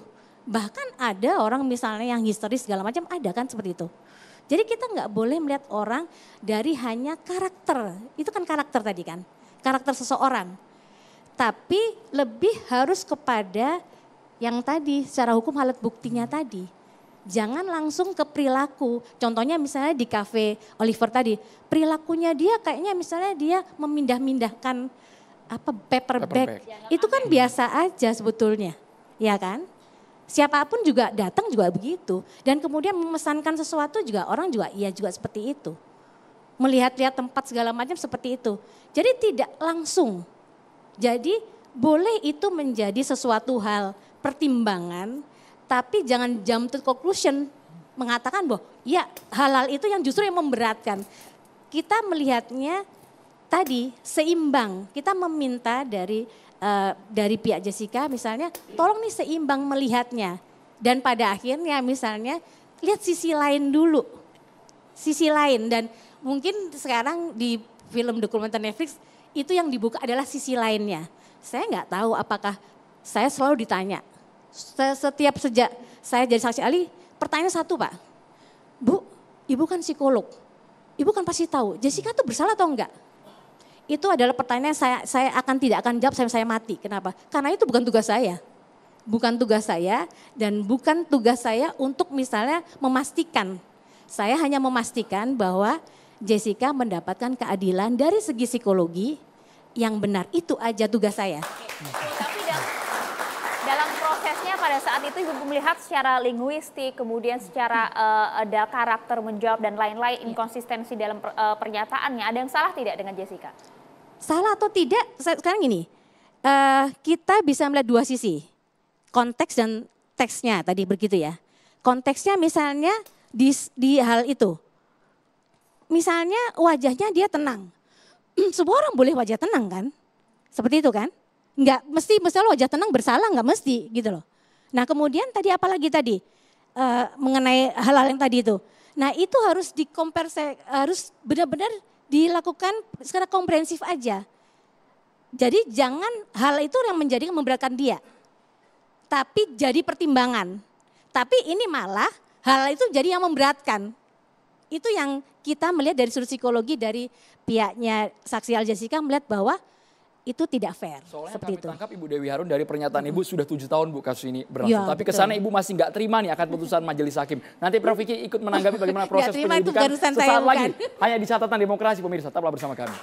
Bahkan ada orang misalnya yang histeris segala macam ada kan seperti itu. Jadi kita nggak boleh melihat orang dari hanya karakter. Itu kan karakter tadi kan. Karakter seseorang. Tapi lebih harus kepada yang tadi secara hukum alat buktinya tadi. Jangan langsung ke perilaku. Contohnya misalnya di kafe Oliver tadi, perilakunya dia kayaknya misalnya dia memindah-mindahkan apa paper, bag. Itu kan iya. biasa aja sebetulnya, ya kan? Siapapun juga datang juga begitu dan kemudian memesankan sesuatu juga orang juga iya juga seperti itu. Melihat-lihat tempat segala macam seperti itu. Jadi tidak langsung. Jadi boleh itu menjadi sesuatu hal pertimbangan tapi jangan jump to conclusion mengatakan bahwa ya halal itu yang justru yang memberatkan. Kita melihatnya tadi seimbang. Kita meminta dari uh, dari pihak Jessica misalnya tolong nih seimbang melihatnya. Dan pada akhirnya misalnya lihat sisi lain dulu. Sisi lain dan mungkin sekarang di film dokumenter Netflix itu yang dibuka adalah sisi lainnya. Saya nggak tahu apakah saya selalu ditanya. Setiap sejak saya jadi saksi ahli, pertanyaan satu Pak. Bu, Ibu kan psikolog. Ibu kan pasti tahu Jessica tuh bersalah atau enggak? itu adalah pertanyaan saya saya akan tidak akan jawab sampai saya mati. Kenapa? Karena itu bukan tugas saya. Bukan tugas saya dan bukan tugas saya untuk misalnya memastikan. Saya hanya memastikan bahwa Jessica mendapatkan keadilan dari segi psikologi yang benar. Itu aja tugas saya. Tapi dalam, dalam prosesnya pada saat itu Ibu melihat secara linguistik, kemudian secara uh, ada karakter menjawab dan lain-lain inkonsistensi dalam uh, pernyataannya. Ada yang salah tidak dengan Jessica? Salah atau tidak, sekarang ini uh, eh, kita bisa melihat dua sisi, konteks dan teksnya tadi begitu ya. Konteksnya misalnya di, di hal itu, misalnya wajahnya dia tenang, semua orang boleh wajah tenang kan, seperti itu kan? nggak mesti misalnya wajah tenang bersalah nggak mesti gitu loh. Nah kemudian tadi apalagi tadi uh, mengenai hal-hal yang tadi itu. Nah itu harus dikompare harus benar-benar dilakukan secara komprehensif aja. Jadi jangan hal itu yang menjadi memberatkan dia. Tapi jadi pertimbangan. Tapi ini malah hal itu jadi yang memberatkan. Itu yang kita melihat dari sudut psikologi dari pihaknya saksi Al Jessica melihat bahwa itu tidak fair. Soalnya seperti kami itu. tangkap Ibu Dewi Harun dari pernyataan Ibu sudah tujuh tahun Bu kasus ini berlangsung. Ya, Tapi kesana Ibu masih nggak terima nih akan putusan majelis hakim. Nanti Prof. Vicky ikut menanggapi bagaimana proses penyidikan sesaat lagi. Hanya di catatan demokrasi pemirsa, tetaplah bersama kami.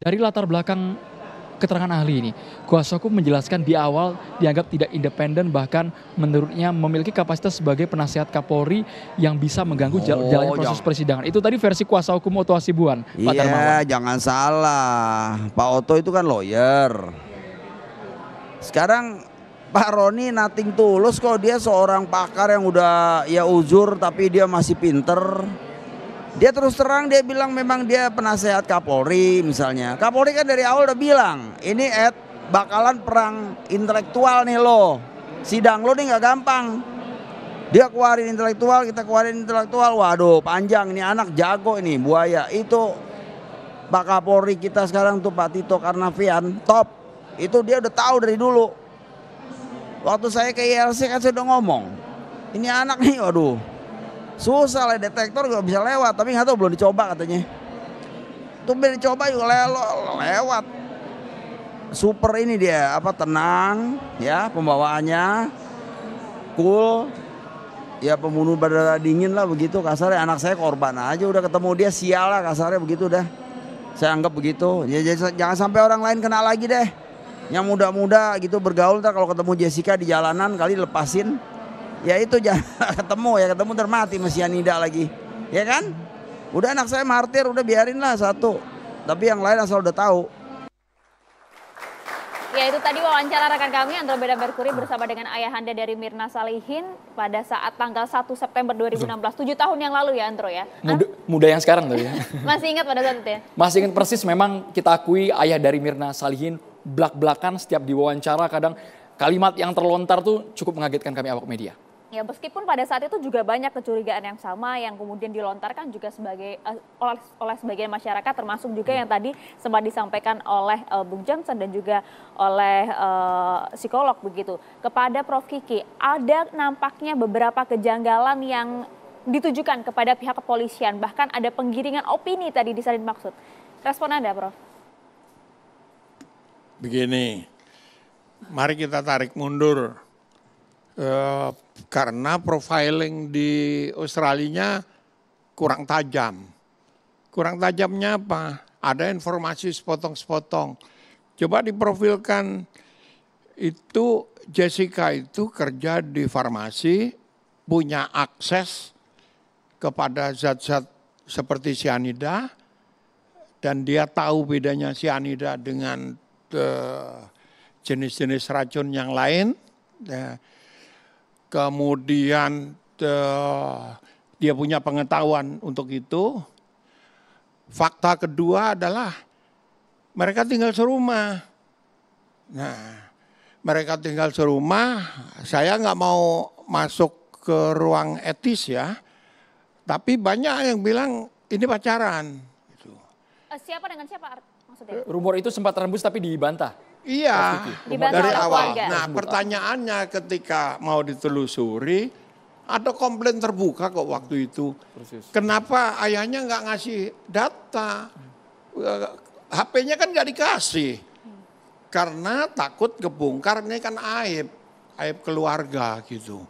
Dari latar belakang keterangan ahli ini, kuasa hukum menjelaskan di awal dianggap tidak independen bahkan menurutnya memiliki kapasitas sebagai penasihat Kapolri yang bisa mengganggu oh, jalan, jalannya proses jang. persidangan. Itu tadi versi kuasa hukum Oto Asibuan. Iya, yeah, jangan salah. Pak Oto itu kan lawyer. Sekarang Pak Roni nating tulus kok dia seorang pakar yang udah ya uzur tapi dia masih pinter. Dia terus terang dia bilang memang dia penasehat Kapolri misalnya. Kapolri kan dari awal udah bilang ini Ed bakalan perang intelektual nih lo. Sidang lo nih nggak gampang. Dia keluarin intelektual, kita keluarin intelektual. Waduh, panjang ini anak jago ini buaya. Itu Pak Kapolri kita sekarang tuh Pak Tito Karnavian top. Itu dia udah tahu dari dulu. Waktu saya ke ILC kan saya udah ngomong. Ini anak nih, waduh, Susah lah detektor gak bisa lewat, tapi nggak tahu belum dicoba katanya. Tuh biar dicoba yuk lelo, lewat. Super ini dia apa tenang ya pembawaannya cool ya pembunuh berdarah dingin lah begitu kasarnya anak saya korban aja udah ketemu dia sial lah kasarnya begitu dah saya anggap begitu ya, jangan sampai orang lain kena lagi deh yang muda-muda gitu bergaul ntar kalau ketemu Jessica di jalanan kali lepasin ya itu jangan ketemu ya ketemu termati mesianida lagi ya kan udah anak saya martir udah biarin lah satu tapi yang lain asal udah tahu Ya itu tadi wawancara rekan kami Andro Beda Berkuri bersama dengan ayah anda dari Mirna Salihin pada saat tanggal 1 September 2016. 7 tahun yang lalu ya Andro ya. Muda, muda yang sekarang tuh ya. Masih ingat pada saat itu ya? Masih ingat persis memang kita akui ayah dari Mirna Salihin belak-belakan setiap diwawancara kadang kalimat yang terlontar tuh cukup mengagetkan kami awak media. Ya meskipun pada saat itu juga banyak kecurigaan yang sama yang kemudian dilontarkan juga sebagai uh, oleh, oleh sebagian masyarakat termasuk juga yang tadi sempat disampaikan oleh uh, Bung Johnson dan juga oleh uh, psikolog begitu kepada Prof Kiki ada nampaknya beberapa kejanggalan yang ditujukan kepada pihak kepolisian bahkan ada penggiringan opini tadi di salin maksud respon Anda Prof Begini mari kita tarik mundur Eh, karena profiling di Australia kurang tajam. Kurang tajamnya apa? Ada informasi sepotong-sepotong. Coba diprofilkan itu Jessica itu kerja di farmasi, punya akses kepada zat-zat seperti cyanida dan dia tahu bedanya cyanida dengan eh, jenis-jenis racun yang lain. Ya kemudian uh, dia punya pengetahuan untuk itu. Fakta kedua adalah mereka tinggal serumah. Nah, mereka tinggal serumah. Saya nggak mau masuk ke ruang etis ya, tapi banyak yang bilang ini pacaran. Gitu. Eh, siapa dengan siapa maksudnya? Rumor itu sempat terembus tapi dibantah. Iya, dari awal. Keluarga. Nah pertanyaannya ketika mau ditelusuri, ada komplain terbuka kok waktu itu. Persis. Kenapa ayahnya nggak ngasih data? HP-nya eh, kan nggak dikasih. Karena takut kebongkar ini kan aib, aib keluarga gitu.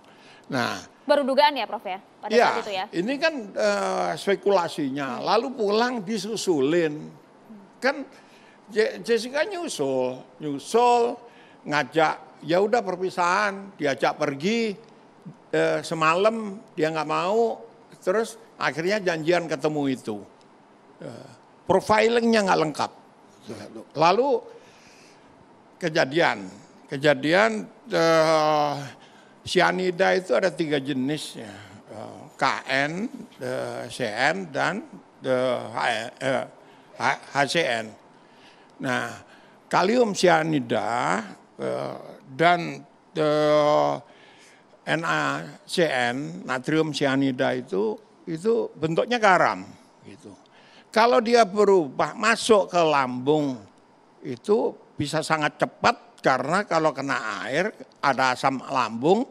Nah, baru dugaan ya, Prof ya, pada ya, saat itu ya. Ini kan uh, spekulasinya. Lalu pulang disusulin, kan Jessica nyusul, nyusul ngajak ya udah perpisahan, diajak pergi e, semalam dia nggak mau, terus akhirnya janjian ketemu itu. E, profilingnya nggak lengkap. Lalu kejadian, kejadian e, eh, sianida itu ada tiga jenisnya, E, KN, e, CN dan HCN. Nah, kalium cyanida eh, dan NaCN, eh, natrium cyanida itu itu bentuknya garam gitu. Kalau dia berubah masuk ke lambung itu bisa sangat cepat karena kalau kena air ada asam lambung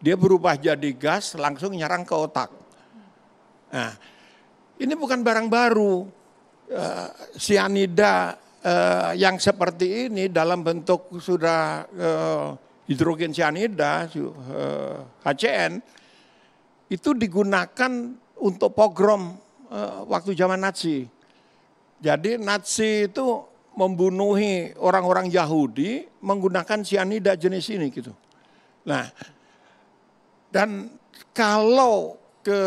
dia berubah jadi gas langsung nyerang ke otak. Nah, ini bukan barang baru. Sianida eh, eh, yang seperti ini dalam bentuk sudah eh, hidrogen cyanida eh, HCN itu digunakan untuk pogrom eh, waktu zaman Nazi. Jadi Nazi itu membunuhi orang-orang Yahudi menggunakan cyanida jenis ini gitu. Nah, dan kalau ke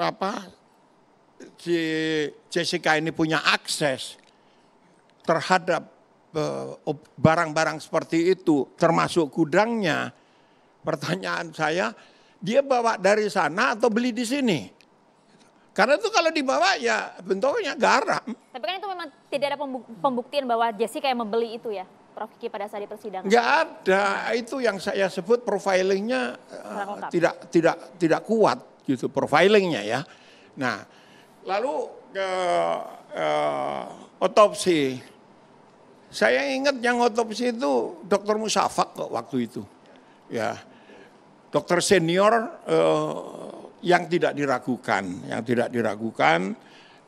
apa si Jessica ini punya akses terhadap eh, barang-barang seperti itu, termasuk gudangnya. Pertanyaan saya, dia bawa dari sana atau beli di sini? Karena itu kalau dibawa ya bentuknya garam. Tapi kan itu memang tidak ada pembuktian bahwa Jessica yang membeli itu ya, Prof. Kiki pada saat di persidangan. Enggak ada, itu yang saya sebut profilingnya eh, tidak tidak tidak kuat gitu profilingnya ya. Nah, lalu uh, uh, otopsi saya ingat yang otopsi itu dokter Musafak kok waktu itu. Ya. Dokter senior eh, yang tidak diragukan, yang tidak diragukan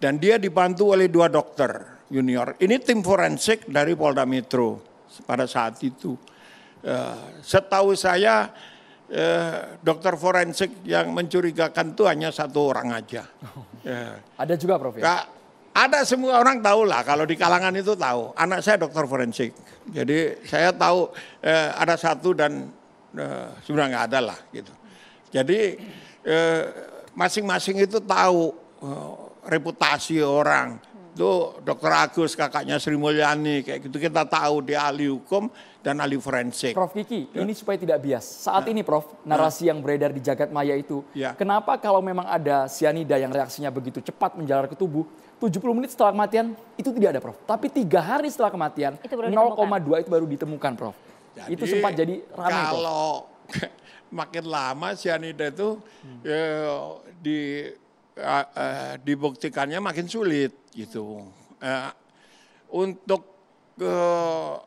dan dia dibantu oleh dua dokter junior. Ini tim forensik dari Polda Metro pada saat itu. Eh, setahu saya eh, dokter forensik yang mencurigakan itu hanya satu orang aja. Oh. Eh. Ada juga Prof ya? Ada semua orang tahu lah kalau di kalangan itu tahu. Anak saya dokter forensik. Jadi saya tahu eh, ada satu dan eh, sudah nggak ada lah gitu. Jadi eh, masing-masing eh, itu tahu eh, reputasi orang. Itu dokter Agus kakaknya Sri Mulyani kayak gitu kita tahu di ahli hukum dan ahli forensik. Prof Kiki, ya. ini supaya tidak bias. Saat nah. ini Prof, narasi nah. yang beredar di jagat maya itu, ya. kenapa kalau memang ada sianida yang reaksinya begitu cepat menjalar ke tubuh, 70 menit setelah kematian itu tidak ada Prof. Tapi tiga hari setelah kematian 0,2 itu baru ditemukan Prof. Jadi, itu sempat jadi ramai Kalau makin lama cyanida itu hmm. ya, di uh, uh, dibuktikannya makin sulit gitu. Uh, untuk uh,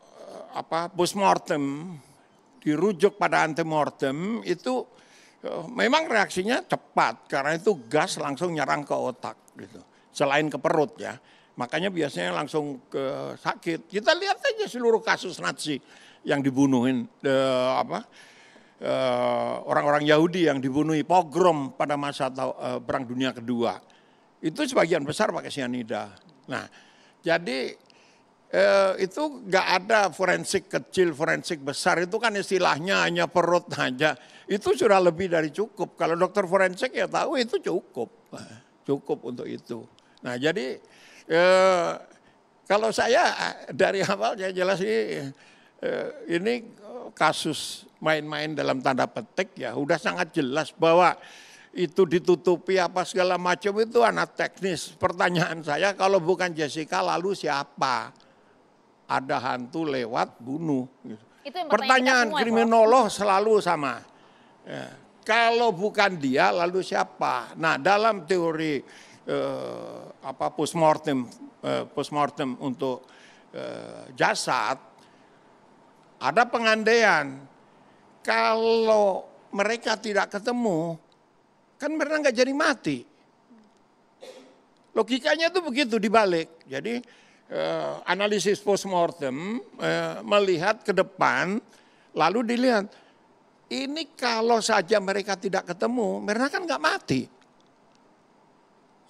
apa postmortem dirujuk pada antemortem itu eh, memang reaksinya cepat karena itu gas langsung nyerang ke otak gitu selain ke perut ya. Makanya biasanya langsung ke sakit. Kita lihat aja seluruh kasus Nazi yang dibunuhin eh, apa eh, orang-orang Yahudi yang dibunuhi pogrom pada masa e, perang dunia kedua. Itu sebagian besar pakai sianida. Nah, jadi e, itu gak ada forensik kecil, forensik besar. Itu kan istilahnya hanya perut aja. Itu sudah lebih dari cukup. Kalau dokter forensik ya tahu itu cukup. Cukup untuk itu. Nah jadi eh, kalau saya eh, dari awal ya jelas ini, eh, ini kasus main-main dalam tanda petik ya udah sangat jelas bahwa itu ditutupi apa segala macam itu anak teknis. Pertanyaan saya kalau bukan Jessica lalu siapa? Ada hantu lewat bunuh. Itu yang pertanyaan pertanyaan semua, kriminolog bro. selalu sama. Ya. Kalau bukan dia lalu siapa? Nah dalam teori eh, apa postmortem eh, postmortem untuk eh, jasad ada pengandaian kalau mereka tidak ketemu kan mereka nggak jadi mati logikanya tuh begitu dibalik jadi eh, analisis postmortem eh, melihat ke depan lalu dilihat ini kalau saja mereka tidak ketemu mereka kan nggak mati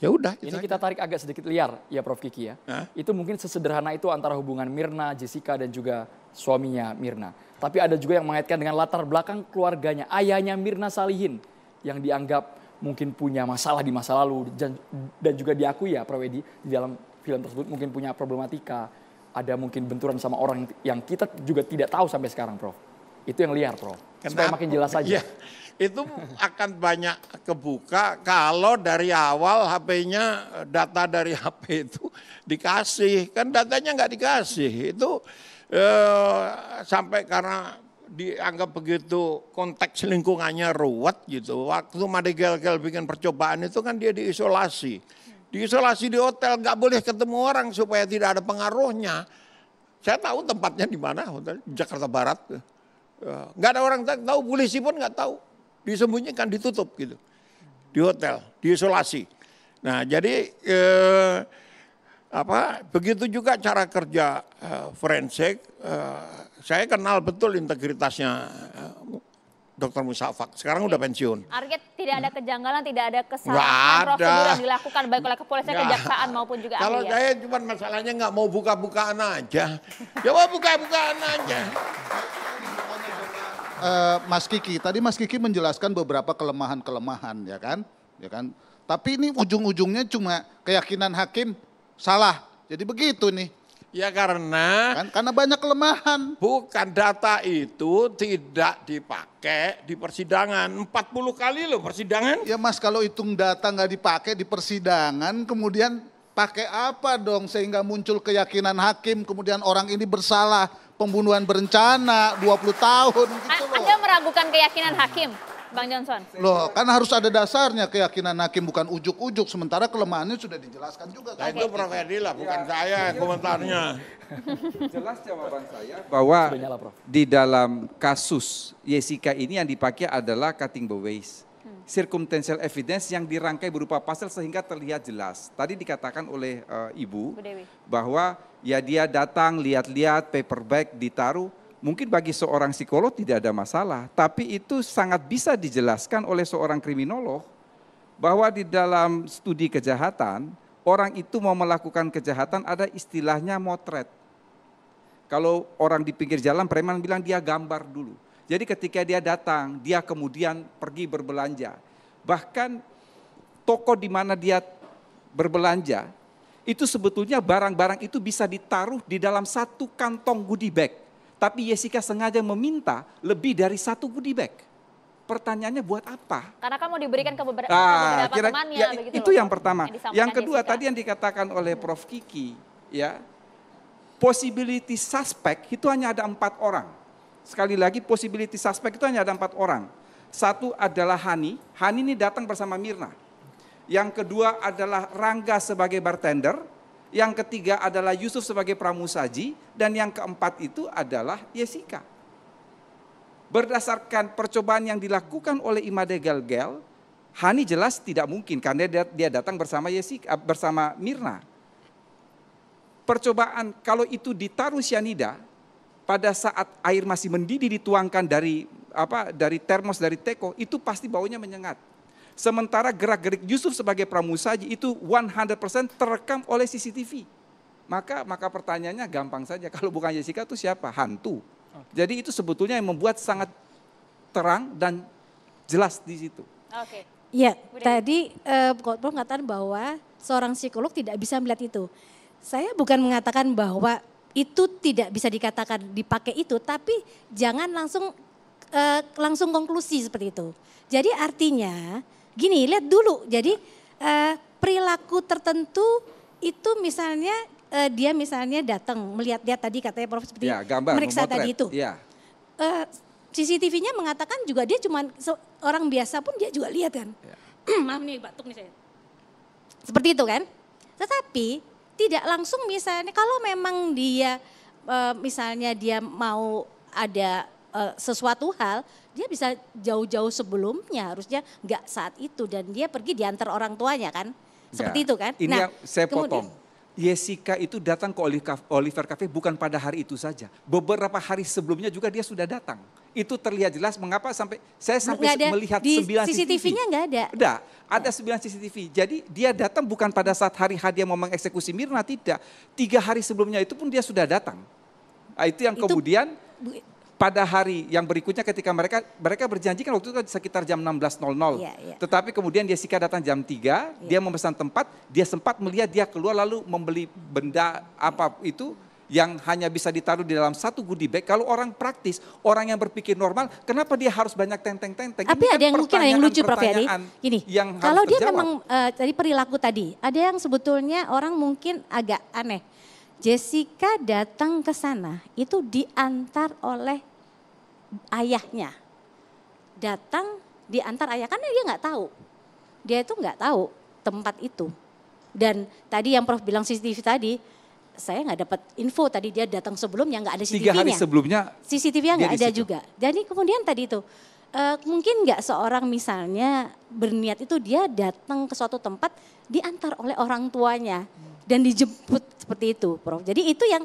Ya udah. Ini kita tarik agak sedikit liar ya Prof Kiki ya. Hah? Itu mungkin sesederhana itu antara hubungan Mirna, Jessica dan juga suaminya Mirna. Tapi ada juga yang mengaitkan dengan latar belakang keluarganya. Ayahnya Mirna Salihin yang dianggap mungkin punya masalah di masa lalu dan juga diakui ya Prof Edi di dalam film tersebut mungkin punya problematika. Ada mungkin benturan sama orang yang kita juga tidak tahu sampai sekarang Prof. Itu yang liar Prof. Kenapa? Supaya makin jelas saja. Iya. Ya itu akan banyak kebuka kalau dari awal HP-nya data dari HP itu dikasih kan datanya nggak dikasih itu eh, sampai karena dianggap begitu konteks lingkungannya ruwet gitu waktu Madegel-gel bikin percobaan itu kan dia diisolasi diisolasi di hotel nggak boleh ketemu orang supaya tidak ada pengaruhnya saya tahu tempatnya di mana hotel Jakarta Barat eh, nggak ada orang tahu polisi pun nggak tahu disembunyikan, ditutup gitu. Di hotel, diisolasi. Nah, jadi eh, apa begitu juga cara kerja eh, forensik. Eh, saya kenal betul integritasnya eh, Dokter Musafak. Sekarang Oke. udah pensiun. Artinya tidak ada hmm. kejanggalan, tidak ada kesalahan ada. prosedur yang dilakukan baik oleh kepolisian, gak. kejaksaan maupun juga Kalau ya? saya cuma masalahnya nggak mau buka-bukaan aja. Coba ya, buka-bukaan aja uh, Mas Kiki. Tadi Mas Kiki menjelaskan beberapa kelemahan-kelemahan ya kan? Ya kan? Tapi ini ujung-ujungnya cuma keyakinan hakim salah. Jadi begitu nih. Ya karena kan, karena banyak kelemahan. Bukan data itu tidak dipakai di persidangan. 40 kali loh persidangan. Ya Mas kalau hitung data nggak dipakai di persidangan kemudian pakai apa dong sehingga muncul keyakinan hakim kemudian orang ini bersalah pembunuhan berencana 20 tahun gitu loh. Anda meragukan keyakinan hakim? Bang Johnson. Loh, kan harus ada dasarnya keyakinan hakim bukan ujuk-ujuk. Sementara kelemahannya sudah dijelaskan juga. Nah, kan? itu Prof. Gitu. Edi lah, bukan ya, saya ya, komentarnya. Jelas jawaban saya bahwa nyala, di dalam kasus Jessica ini yang dipakai adalah cutting the waste circumstantial evidence yang dirangkai berupa pasal sehingga terlihat jelas. Tadi dikatakan oleh uh, Ibu bahwa ya dia datang lihat-lihat paperback ditaruh mungkin bagi seorang psikolog tidak ada masalah, tapi itu sangat bisa dijelaskan oleh seorang kriminolog bahwa di dalam studi kejahatan orang itu mau melakukan kejahatan ada istilahnya motret. Kalau orang di pinggir jalan preman bilang dia gambar dulu. Jadi ketika dia datang, dia kemudian pergi berbelanja. Bahkan toko di mana dia berbelanja, itu sebetulnya barang-barang itu bisa ditaruh di dalam satu kantong goodie bag. Tapi Jessica sengaja meminta lebih dari satu goodie bag. Pertanyaannya buat apa? Karena kamu diberikan ke ah, beberapa, ah, kira, temannya. Ya, begitu itu loh, yang pertama. Yang, yang kedua Jessica. tadi yang dikatakan oleh Prof. Kiki, ya possibility suspect itu hanya ada empat orang Sekali lagi possibility suspect itu hanya ada empat orang. Satu adalah Hani, Hani ini datang bersama Mirna. Yang kedua adalah Rangga sebagai bartender, yang ketiga adalah Yusuf sebagai pramusaji, dan yang keempat itu adalah Yesika. Berdasarkan percobaan yang dilakukan oleh Imade Galgel, Hani jelas tidak mungkin karena dia datang bersama Yesika, eh, bersama Mirna. Percobaan kalau itu ditaruh sianida, pada saat air masih mendidih dituangkan dari apa dari termos dari teko itu pasti baunya menyengat. Sementara gerak-gerik Yusuf sebagai pramusaji itu 100% terekam oleh CCTV. Maka maka pertanyaannya gampang saja kalau bukan Jessica itu siapa? Hantu. Jadi itu sebetulnya yang membuat sangat terang dan jelas di situ. Oke. Okay. Iya, tadi uh, mengatakan bahwa seorang psikolog tidak bisa melihat itu. Saya bukan mengatakan bahwa itu tidak bisa dikatakan dipakai itu, tapi jangan langsung eh, langsung konklusi seperti itu. Jadi artinya gini, lihat dulu. Jadi eh, perilaku tertentu itu misalnya eh, dia misalnya datang melihat dia tadi katanya Prof seperti ya, gambar, meriksa memotret, tadi itu. Ya. Eh, CCTV-nya mengatakan juga dia cuma orang biasa pun dia juga lihat kan. Ya. Maaf nih batuk nih saya. Seperti itu kan. Tetapi tidak langsung misalnya kalau memang dia eh, misalnya dia mau ada eh, sesuatu hal dia bisa jauh-jauh sebelumnya harusnya nggak saat itu dan dia pergi diantar orang tuanya kan seperti ya. itu kan ini nah, yang saya potong Yesika itu datang ke Oliver Cafe bukan pada hari itu saja. Beberapa hari sebelumnya juga dia sudah datang itu terlihat jelas mengapa sampai saya sampai ada, melihat di 9 CCTV-nya enggak ada. Ada, ada 9 CCTV. Jadi dia datang bukan pada saat hari hadiah mau mengeksekusi Mirna tidak. Tiga hari sebelumnya itu pun dia sudah datang. Nah, itu yang itu, kemudian pada hari yang berikutnya ketika mereka mereka berjanji kan waktu itu kan sekitar jam 16.00. Iya, nol iya. Tetapi kemudian dia sikat datang jam 3, iya. dia memesan tempat, dia sempat melihat dia keluar lalu membeli benda apa itu yang hanya bisa ditaruh di dalam satu goodie bag. Kalau orang praktis, orang yang berpikir normal, kenapa dia harus banyak tenteng-tenteng? Tapi kan ada yang mungkin ada yang lucu Prof Yadi. Gini, yang kalau dia terjawab. memang uh, tadi perilaku tadi, ada yang sebetulnya orang mungkin agak aneh. Jessica datang ke sana itu diantar oleh ayahnya. Datang diantar ayah karena dia nggak tahu. Dia itu nggak tahu tempat itu. Dan tadi yang Prof bilang CCTV tadi, saya nggak dapat info tadi dia datang sebelumnya nggak ada CCTV-nya. Tiga hari sebelumnya CCTV-nya nggak ada juga. Jadi kemudian tadi itu uh, mungkin nggak seorang misalnya berniat itu dia datang ke suatu tempat diantar oleh orang tuanya dan dijemput seperti itu, Prof. Jadi itu yang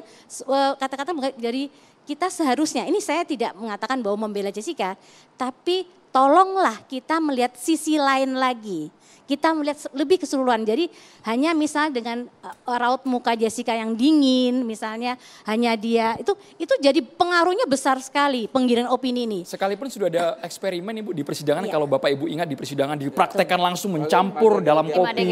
uh, kata-kata uh, dari kita seharusnya ini saya tidak mengatakan bahwa membela Jessica, tapi tolonglah kita melihat sisi lain lagi kita melihat lebih keseluruhan. Jadi hanya misal dengan eh, raut muka Jessica yang dingin misalnya hanya dia itu itu jadi pengaruhnya besar sekali penggiringan opini ini. Sekalipun sudah ada eksperimen Ibu di persidangan iya. kalau Bapak Ibu ingat di persidangan dipraktekkan langsung mencampur dalam kopi,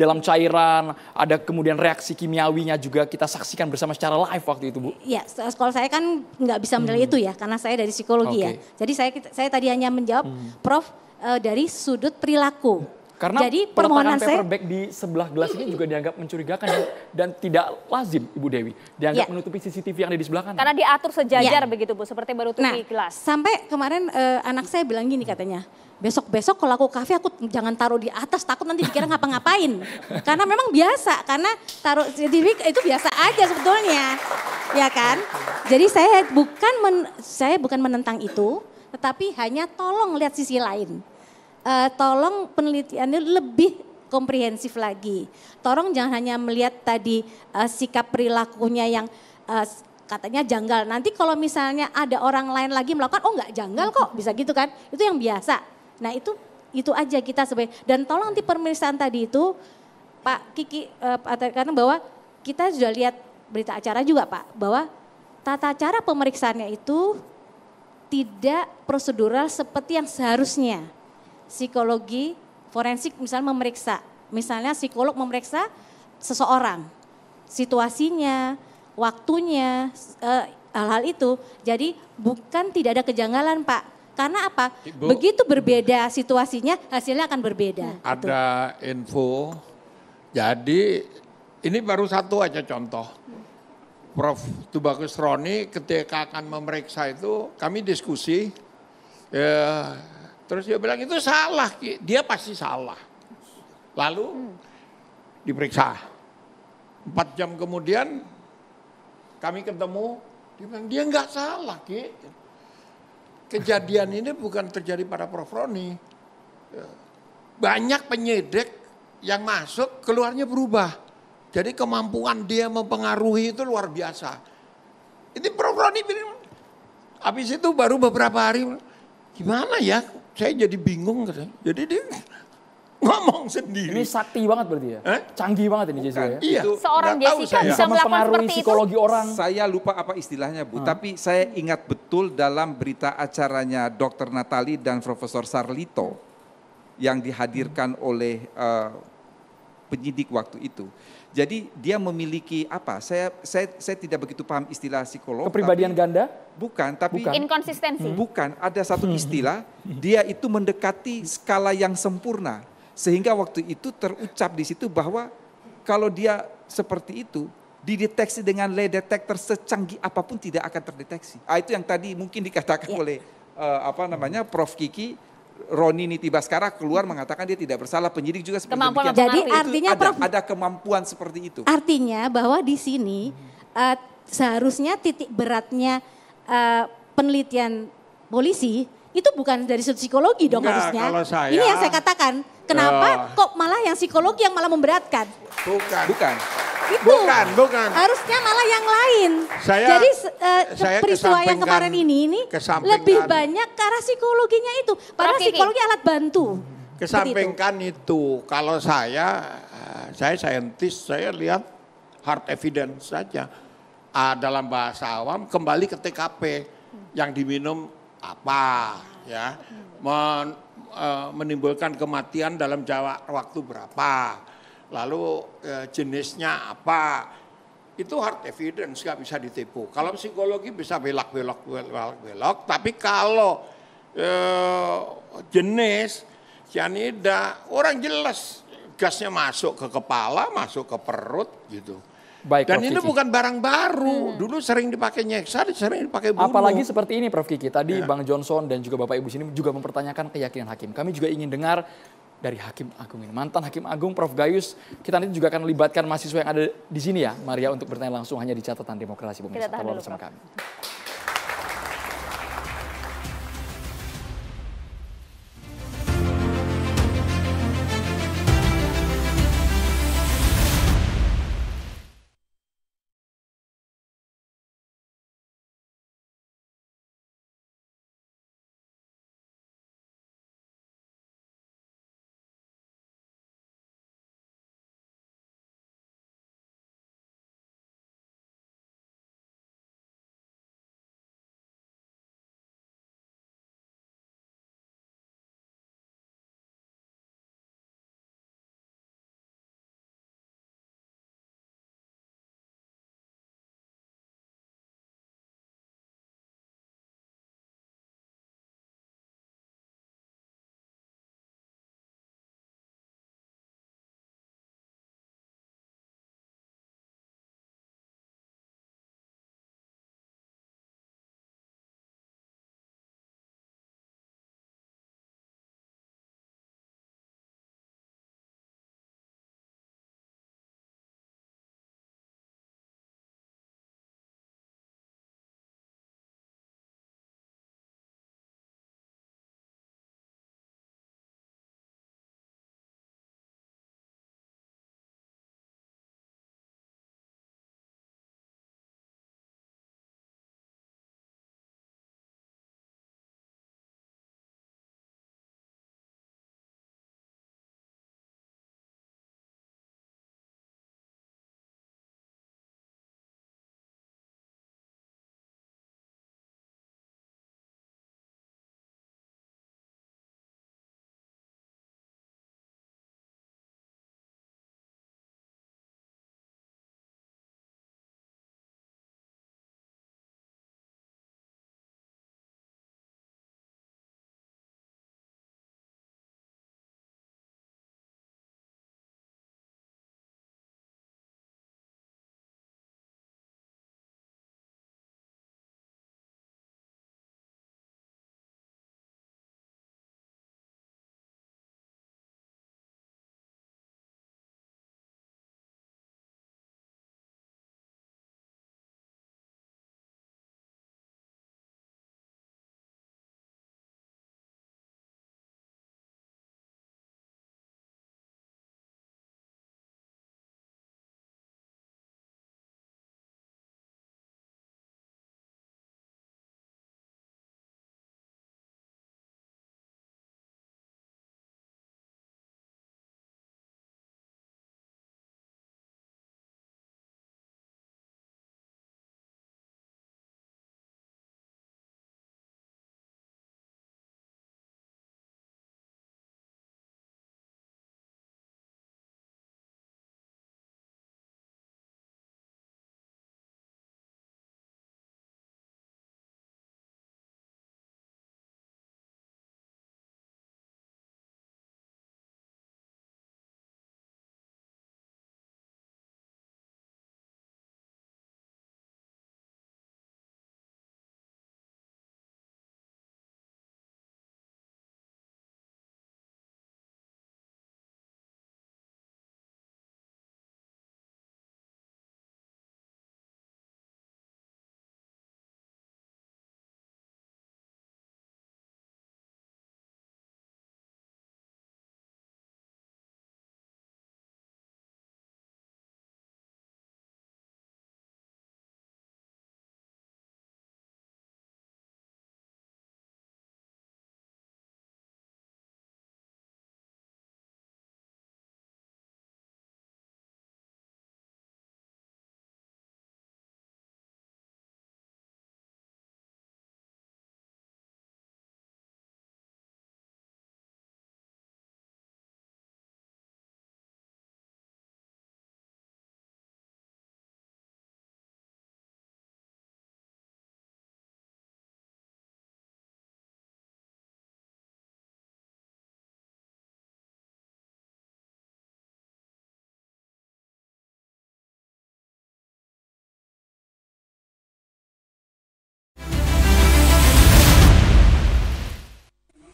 dalam cairan, ada kemudian reaksi kimiawinya juga kita saksikan bersama secara live waktu itu Bu. Iya, sekolah saya kan nggak bisa menilai hmm. itu ya karena saya dari psikologi okay. ya. Jadi saya saya tadi hanya menjawab hmm. Prof eh, dari sudut perilaku. Karena Jadi permohonan saya paperback di sebelah gelas ini juga dianggap mencurigakan dan, tidak lazim Ibu Dewi. Dianggap ya. menutupi CCTV yang ada di sebelah kanan. Karena diatur sejajar ya. begitu Bu, seperti menutupi nah, gelas. Sampai kemarin uh, anak saya bilang gini katanya, besok-besok kalau aku kafe aku jangan taruh di atas takut nanti dikira ngapa-ngapain. karena memang biasa, karena taruh CCTV itu biasa aja sebetulnya. Ya kan? Jadi saya bukan men, saya bukan menentang itu, tetapi hanya tolong lihat sisi lain uh, tolong penelitiannya lebih komprehensif lagi. Tolong jangan hanya melihat tadi uh, sikap perilakunya yang uh, katanya janggal. Nanti kalau misalnya ada orang lain lagi melakukan, oh enggak janggal kok, bisa gitu kan? Itu yang biasa. Nah itu itu aja kita sebagai dan tolong nanti pemeriksaan tadi itu Pak Kiki uh, karena bahwa kita sudah lihat berita acara juga Pak bahwa tata cara pemeriksaannya itu tidak prosedural seperti yang seharusnya psikologi forensik misalnya memeriksa. Misalnya psikolog memeriksa seseorang, situasinya, waktunya, eh, hal-hal itu. Jadi bukan tidak ada kejanggalan Pak. Karena apa? Ibu, Begitu berbeda situasinya, hasilnya akan berbeda. Hmm. Gitu. Ada itu. info, jadi ini baru satu aja contoh. Prof. Tubagus Roni ketika akan memeriksa itu, kami diskusi, ya, Terus dia bilang itu salah, dia pasti salah. Lalu diperiksa. Empat jam kemudian kami ketemu, dia bilang dia nggak salah, Ki. Kejadian ini bukan terjadi pada Prof. Roni. Banyak penyidik yang masuk keluarnya berubah. Jadi kemampuan dia mempengaruhi itu luar biasa. Ini Prof. Roni bilang, habis itu baru beberapa hari, gimana ya saya jadi bingung kata. Gitu. Jadi dia ngomong sendiri. Ini sakti banget berarti ya? Eh? Canggih banget ini Jessica ya? Iya. Seorang Jessica bisa melakukan seperti itu. psikologi orang. Saya lupa apa istilahnya Bu, hmm. tapi saya ingat betul dalam berita acaranya Dr. Natali dan Profesor Sarlito yang dihadirkan oleh uh, penyidik waktu itu. Jadi dia memiliki apa? Saya saya saya tidak begitu paham istilah psikolog. Kepribadian tapi, ganda? Bukan, tapi bukan. inkonsistensi. Hmm. Bukan, ada satu hmm. istilah dia itu mendekati skala yang sempurna sehingga waktu itu terucap di situ bahwa kalau dia seperti itu dideteksi dengan lay detector secanggih apapun tidak akan terdeteksi. Ah, itu yang tadi mungkin dikatakan yeah. oleh uh, apa namanya Prof Kiki Roni Nitibaskara keluar mengatakan dia tidak bersalah, penyidik juga seperti kemampuan demikian. Jadi artinya ada, ada kemampuan seperti itu. Artinya bahwa di sini uh, seharusnya titik beratnya uh, penelitian polisi itu bukan dari sudut psikologi dong Enggak, harusnya. saya, Ini yang saya katakan. Kenapa uh, kok malah yang psikologi yang malah memberatkan? Bukan. Bukan. Itu. Bukan, bukan. Harusnya malah yang lain. Saya, Jadi uh, saya peristiwa yang kemarin ini ini lebih banyak ke arah psikologinya itu. Padahal psikologi alat bantu. Kesampingkan itu. itu. Kalau saya, eh, saya saintis, saya lihat hard evidence saja. Uh, dalam bahasa awam kembali ke TKP yang diminum apa ya men, uh, menimbulkan kematian dalam jawa, waktu berapa lalu e, jenisnya apa. Itu hard evidence, nggak bisa ditipu. Kalau psikologi bisa belok belok belok belok tapi kalau e, jenis cyanida, orang jelas gasnya masuk ke kepala, masuk ke perut gitu. Baik, Dan Prof. ini Kiki. bukan barang baru. Hmm. Dulu sering dipakai nyeksa, sering dipakai bunuh. Apalagi seperti ini Prof Kiki. Tadi ya. Bang Johnson dan juga Bapak Ibu sini juga mempertanyakan keyakinan hakim. Kami juga ingin dengar dari Hakim Agung ini. Mantan Hakim Agung Prof. Gayus, kita nanti juga akan libatkan mahasiswa yang ada di sini ya, Maria, untuk bertanya langsung hanya di catatan demokrasi. Pemirsa, tetap bersama kami.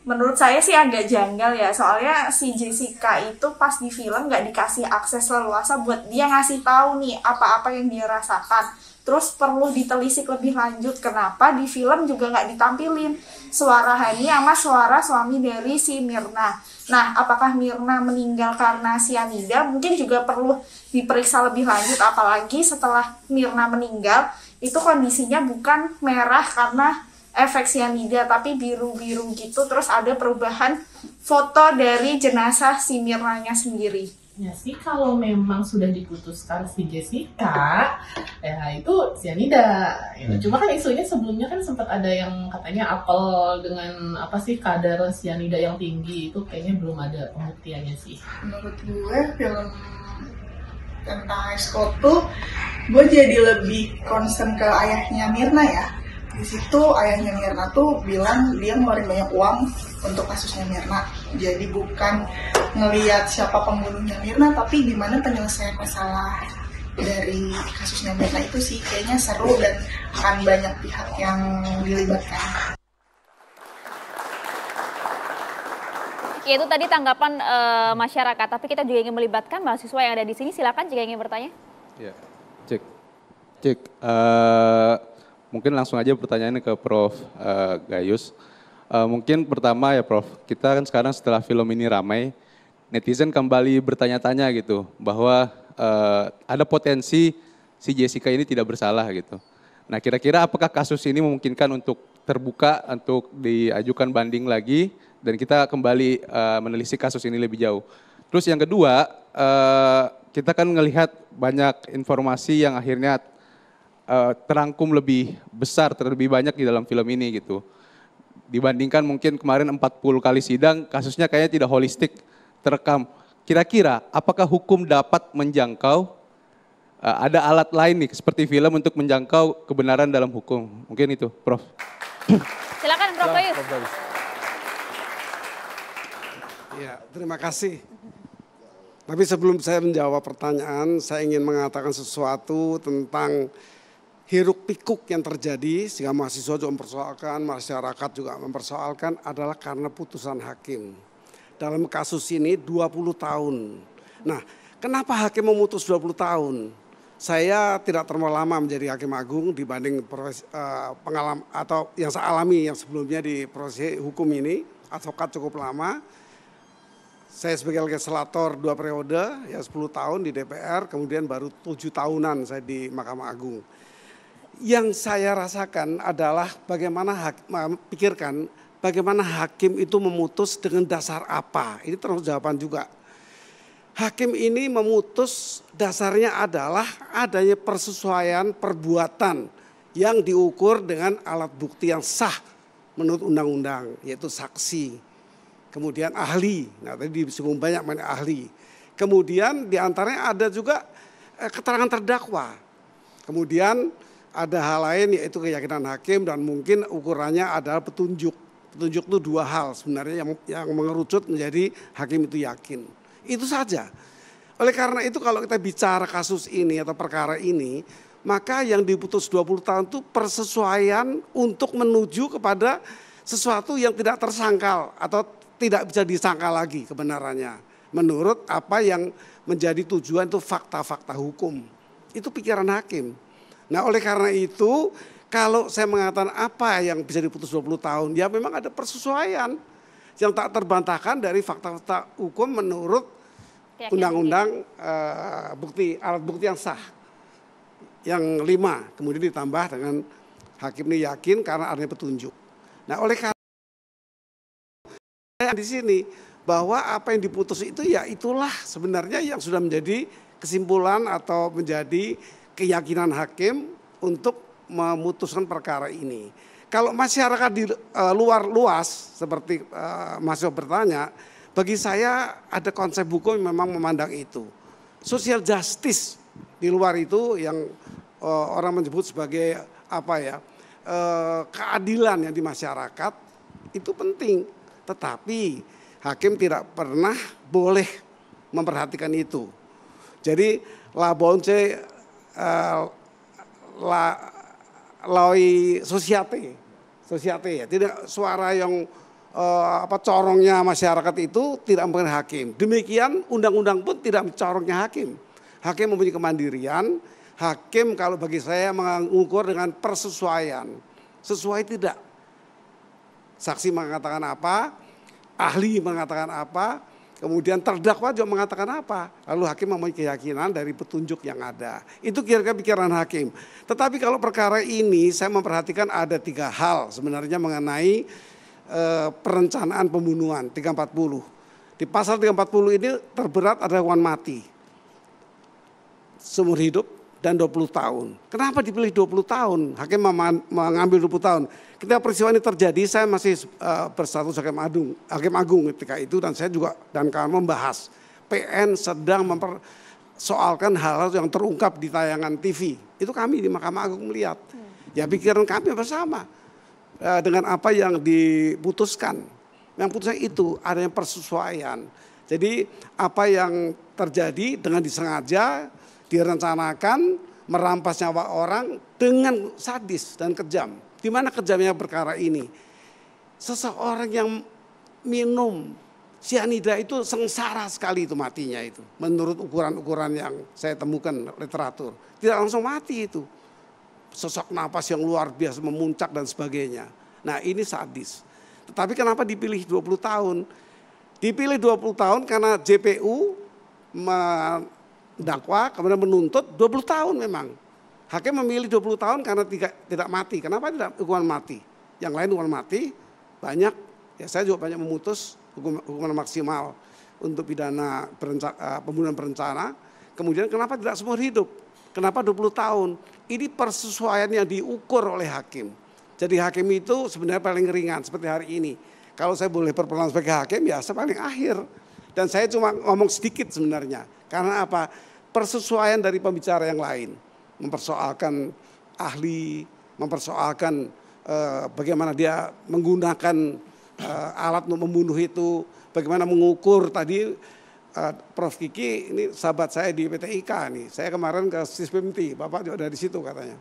menurut saya sih agak janggal ya soalnya si Jessica itu pas di film nggak dikasih akses leluasa buat dia ngasih tahu nih apa-apa yang dia rasakan terus perlu ditelisik lebih lanjut kenapa di film juga nggak ditampilin suara Hani sama suara suami dari si Mirna nah apakah Mirna meninggal karena sianida mungkin juga perlu diperiksa lebih lanjut apalagi setelah Mirna meninggal itu kondisinya bukan merah karena efek sianida tapi biru-biru gitu terus ada perubahan foto dari jenazah si Mirnanya sendiri. Ya sih kalau memang sudah diputuskan si Jessica ya itu sianida. Ya, hmm. Cuma kan isunya sebelumnya kan sempat ada yang katanya apel dengan apa sih kadar sianida yang tinggi itu kayaknya belum ada pembuktiannya sih. Menurut gue film tentang Scott tuh gue jadi lebih concern ke ayahnya Mirna ya di situ ayahnya Mirna tuh bilang dia ngeluarin banyak uang untuk kasusnya Mirna jadi bukan ngelihat siapa pembunuhnya Mirna tapi gimana penyelesaian masalah dari kasusnya Mirna itu sih kayaknya seru dan akan banyak pihak yang dilibatkan Ya itu tadi tanggapan e, masyarakat, tapi kita juga ingin melibatkan mahasiswa yang ada di sini. Silakan jika ingin bertanya. Ya, cek, cek. E, mungkin langsung aja pertanyaannya ke Prof eh, Gayus. Eh, mungkin pertama ya Prof, kita kan sekarang setelah film ini ramai, netizen kembali bertanya-tanya gitu bahwa eh, ada potensi si Jessica ini tidak bersalah gitu. Nah kira-kira apakah kasus ini memungkinkan untuk terbuka untuk diajukan banding lagi dan kita kembali menelisik kasus ini lebih jauh. Terus yang kedua, kita kan melihat banyak informasi yang akhirnya uh, terangkum lebih besar, terlebih banyak di dalam film ini gitu. Dibandingkan mungkin kemarin 40 kali sidang, kasusnya kayaknya tidak holistik terekam. Kira-kira apakah hukum dapat menjangkau uh, ada alat lain nih seperti film untuk menjangkau kebenaran dalam hukum? Mungkin itu, Prof. Silakan Prof. Bayus. Ya, terima kasih. Tapi sebelum saya menjawab pertanyaan, saya ingin mengatakan sesuatu tentang hiruk pikuk yang terjadi sehingga mahasiswa juga mempersoalkan, masyarakat juga mempersoalkan adalah karena putusan hakim. Dalam kasus ini 20 tahun. Nah, kenapa hakim memutus 20 tahun? Saya tidak terlalu lama menjadi hakim agung dibanding profesi, uh, eh, pengalaman atau yang saya alami yang sebelumnya di proses hukum ini, advokat cukup lama. Saya sebagai legislator dua periode, ya 10 tahun di DPR, kemudian baru tujuh tahunan saya di Mahkamah Agung yang saya rasakan adalah bagaimana hak, pikirkan bagaimana hakim itu memutus dengan dasar apa. Ini terus jawaban juga. Hakim ini memutus dasarnya adalah adanya persesuaian perbuatan yang diukur dengan alat bukti yang sah menurut undang-undang yaitu saksi. Kemudian ahli. Nah, tadi disinggung banyak mengenai ahli. Kemudian diantaranya ada juga eh, keterangan terdakwa. Kemudian ada hal lain yaitu keyakinan hakim dan mungkin ukurannya adalah petunjuk. Petunjuk itu dua hal sebenarnya yang, yang mengerucut menjadi hakim itu yakin. Itu saja. Oleh karena itu kalau kita bicara kasus ini atau perkara ini, maka yang diputus 20 tahun itu persesuaian untuk menuju kepada sesuatu yang tidak tersangkal atau tidak bisa disangka lagi kebenarannya. Menurut apa yang menjadi tujuan itu fakta-fakta hukum. Itu pikiran hakim. Nah oleh karena itu kalau saya mengatakan apa yang bisa diputus 20 tahun, ya memang ada persesuaian yang tak terbantahkan dari fakta-fakta hukum menurut undang-undang uh, bukti alat bukti yang sah yang lima kemudian ditambah dengan hakim ini yakin karena adanya petunjuk. Nah oleh karena di sini bahwa apa yang diputus itu ya itulah sebenarnya yang sudah menjadi kesimpulan atau menjadi keyakinan hakim untuk memutuskan perkara ini. Kalau masyarakat di uh, luar luas seperti uh, Mas bertanya, bagi saya ada konsep hukum yang memang memandang itu. Social justice di luar itu yang uh, orang menyebut sebagai apa ya? Uh, keadilan yang di masyarakat itu penting. Tetapi hakim tidak pernah boleh memperhatikan itu. Jadi La Bonce Eh, la, loi ya, tidak suara yang uh, apa corongnya masyarakat itu tidak mempunyai hakim. Demikian undang-undang pun tidak mencorongnya hakim. Hakim mempunyai kemandirian. Hakim kalau bagi saya mengukur dengan persesuaian. Sesuai tidak. Saksi mengatakan apa, ahli mengatakan apa, Kemudian terdakwa juga mengatakan apa? Lalu hakim mempunyai keyakinan dari petunjuk yang ada. Itu kira-kira pikiran hakim. Tetapi kalau perkara ini saya memperhatikan ada tiga hal sebenarnya mengenai e, perencanaan pembunuhan 340. Di pasal 340 ini terberat ada hukuman mati. Seumur hidup dan 20 tahun. Kenapa dipilih 20 tahun? Hakim mengambil 20 tahun ketika peristiwa ini terjadi saya masih uh, eh, sebagai hakim agung, hakim agung ketika itu dan saya juga dan kami membahas PN sedang mempersoalkan hal-hal yang terungkap di tayangan TV. Itu kami di Mahkamah Agung melihat. Ya pikiran kami bersama uh, eh, dengan apa yang diputuskan. Yang putusnya itu ada yang persesuaian. Jadi apa yang terjadi dengan disengaja, direncanakan, merampas nyawa orang dengan sadis dan kejam di mana kejamnya perkara ini? Seseorang yang minum sianida itu sengsara sekali itu matinya itu. Menurut ukuran-ukuran yang saya temukan literatur. Tidak langsung mati itu. Sosok nafas yang luar biasa memuncak dan sebagainya. Nah ini sadis. Tetapi kenapa dipilih 20 tahun? Dipilih 20 tahun karena JPU mendakwa kemudian menuntut 20 tahun memang. Hakim memilih 20 tahun karena tidak, tidak mati. Kenapa tidak hukuman mati? Yang lain hukuman mati banyak. Ya saya juga banyak memutus hukuman, hukuman maksimal untuk pidana eh, pembunuhan berencana. Kemudian kenapa tidak seumur hidup? Kenapa 20 tahun? Ini persesuaian yang diukur oleh hakim. Jadi hakim itu sebenarnya paling ringan seperti hari ini. Kalau saya boleh berperan sebagai hakim ya saya paling akhir. Dan saya cuma ngomong sedikit sebenarnya. Karena apa? Persesuaian dari pembicara yang lain mempersoalkan ahli, mempersoalkan uh, bagaimana dia menggunakan uh, alat untuk membunuh itu, bagaimana mengukur tadi uh, Prof Kiki ini sahabat saya di PTIK nih. Saya kemarin ke SISPMT, Bapak juga ada di situ katanya.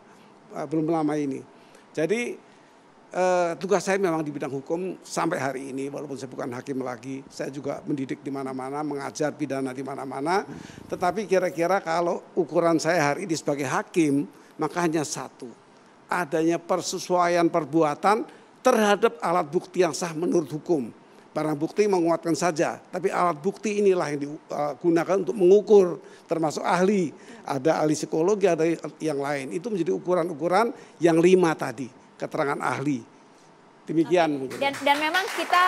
uh, belum lama ini. Jadi Uh, tugas saya memang di bidang hukum sampai hari ini walaupun saya bukan hakim lagi saya juga mendidik di mana-mana mengajar pidana di mana-mana tetapi kira-kira kalau ukuran saya hari ini sebagai hakim maka hanya satu adanya persesuaian perbuatan terhadap alat bukti yang sah menurut hukum barang bukti menguatkan saja tapi alat bukti inilah yang digunakan eh, untuk mengukur termasuk ahli ada ahli psikologi ada yang lain itu menjadi ukuran-ukuran yang lima tadi keterangan ahli. Demikian Okay. Dan, dan memang kita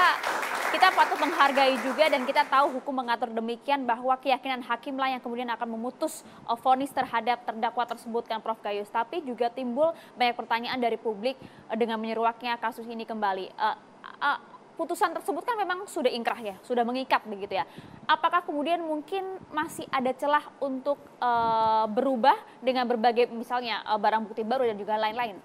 kita patut menghargai juga dan kita tahu hukum mengatur demikian bahwa keyakinan hakimlah yang kemudian akan memutus vonis terhadap terdakwa tersebut kan Prof Gayus. Tapi juga timbul banyak pertanyaan dari publik eh, dengan menyeruaknya kasus ini kembali. Uh, uh, putusan tersebut kan memang sudah ingkrah ya, sudah mengikat begitu ya. Apakah kemudian mungkin masih ada celah untuk uh, berubah dengan berbagai misalnya uh, barang bukti baru dan juga lain-lain?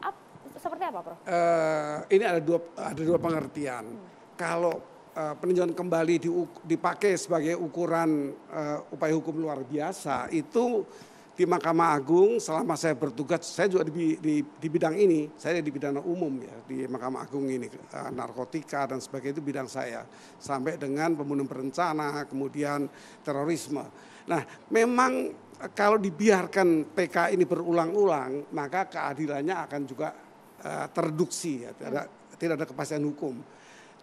seperti apa, Prof? Uh, ini ada dua ada dua pengertian. Hmm. Kalau uh, peninjauan kembali di, dipakai sebagai ukuran uh, upaya hukum luar biasa itu di Mahkamah Agung selama saya bertugas saya juga di, di, di bidang ini saya di bidang umum ya di Mahkamah Agung ini narkotika dan sebagainya itu bidang saya sampai dengan pembunuhan berencana kemudian terorisme nah memang kalau dibiarkan PK ini berulang-ulang maka keadilannya akan juga Eh, terduksi, ya, tidak, ada, tidak ada kepastian hukum.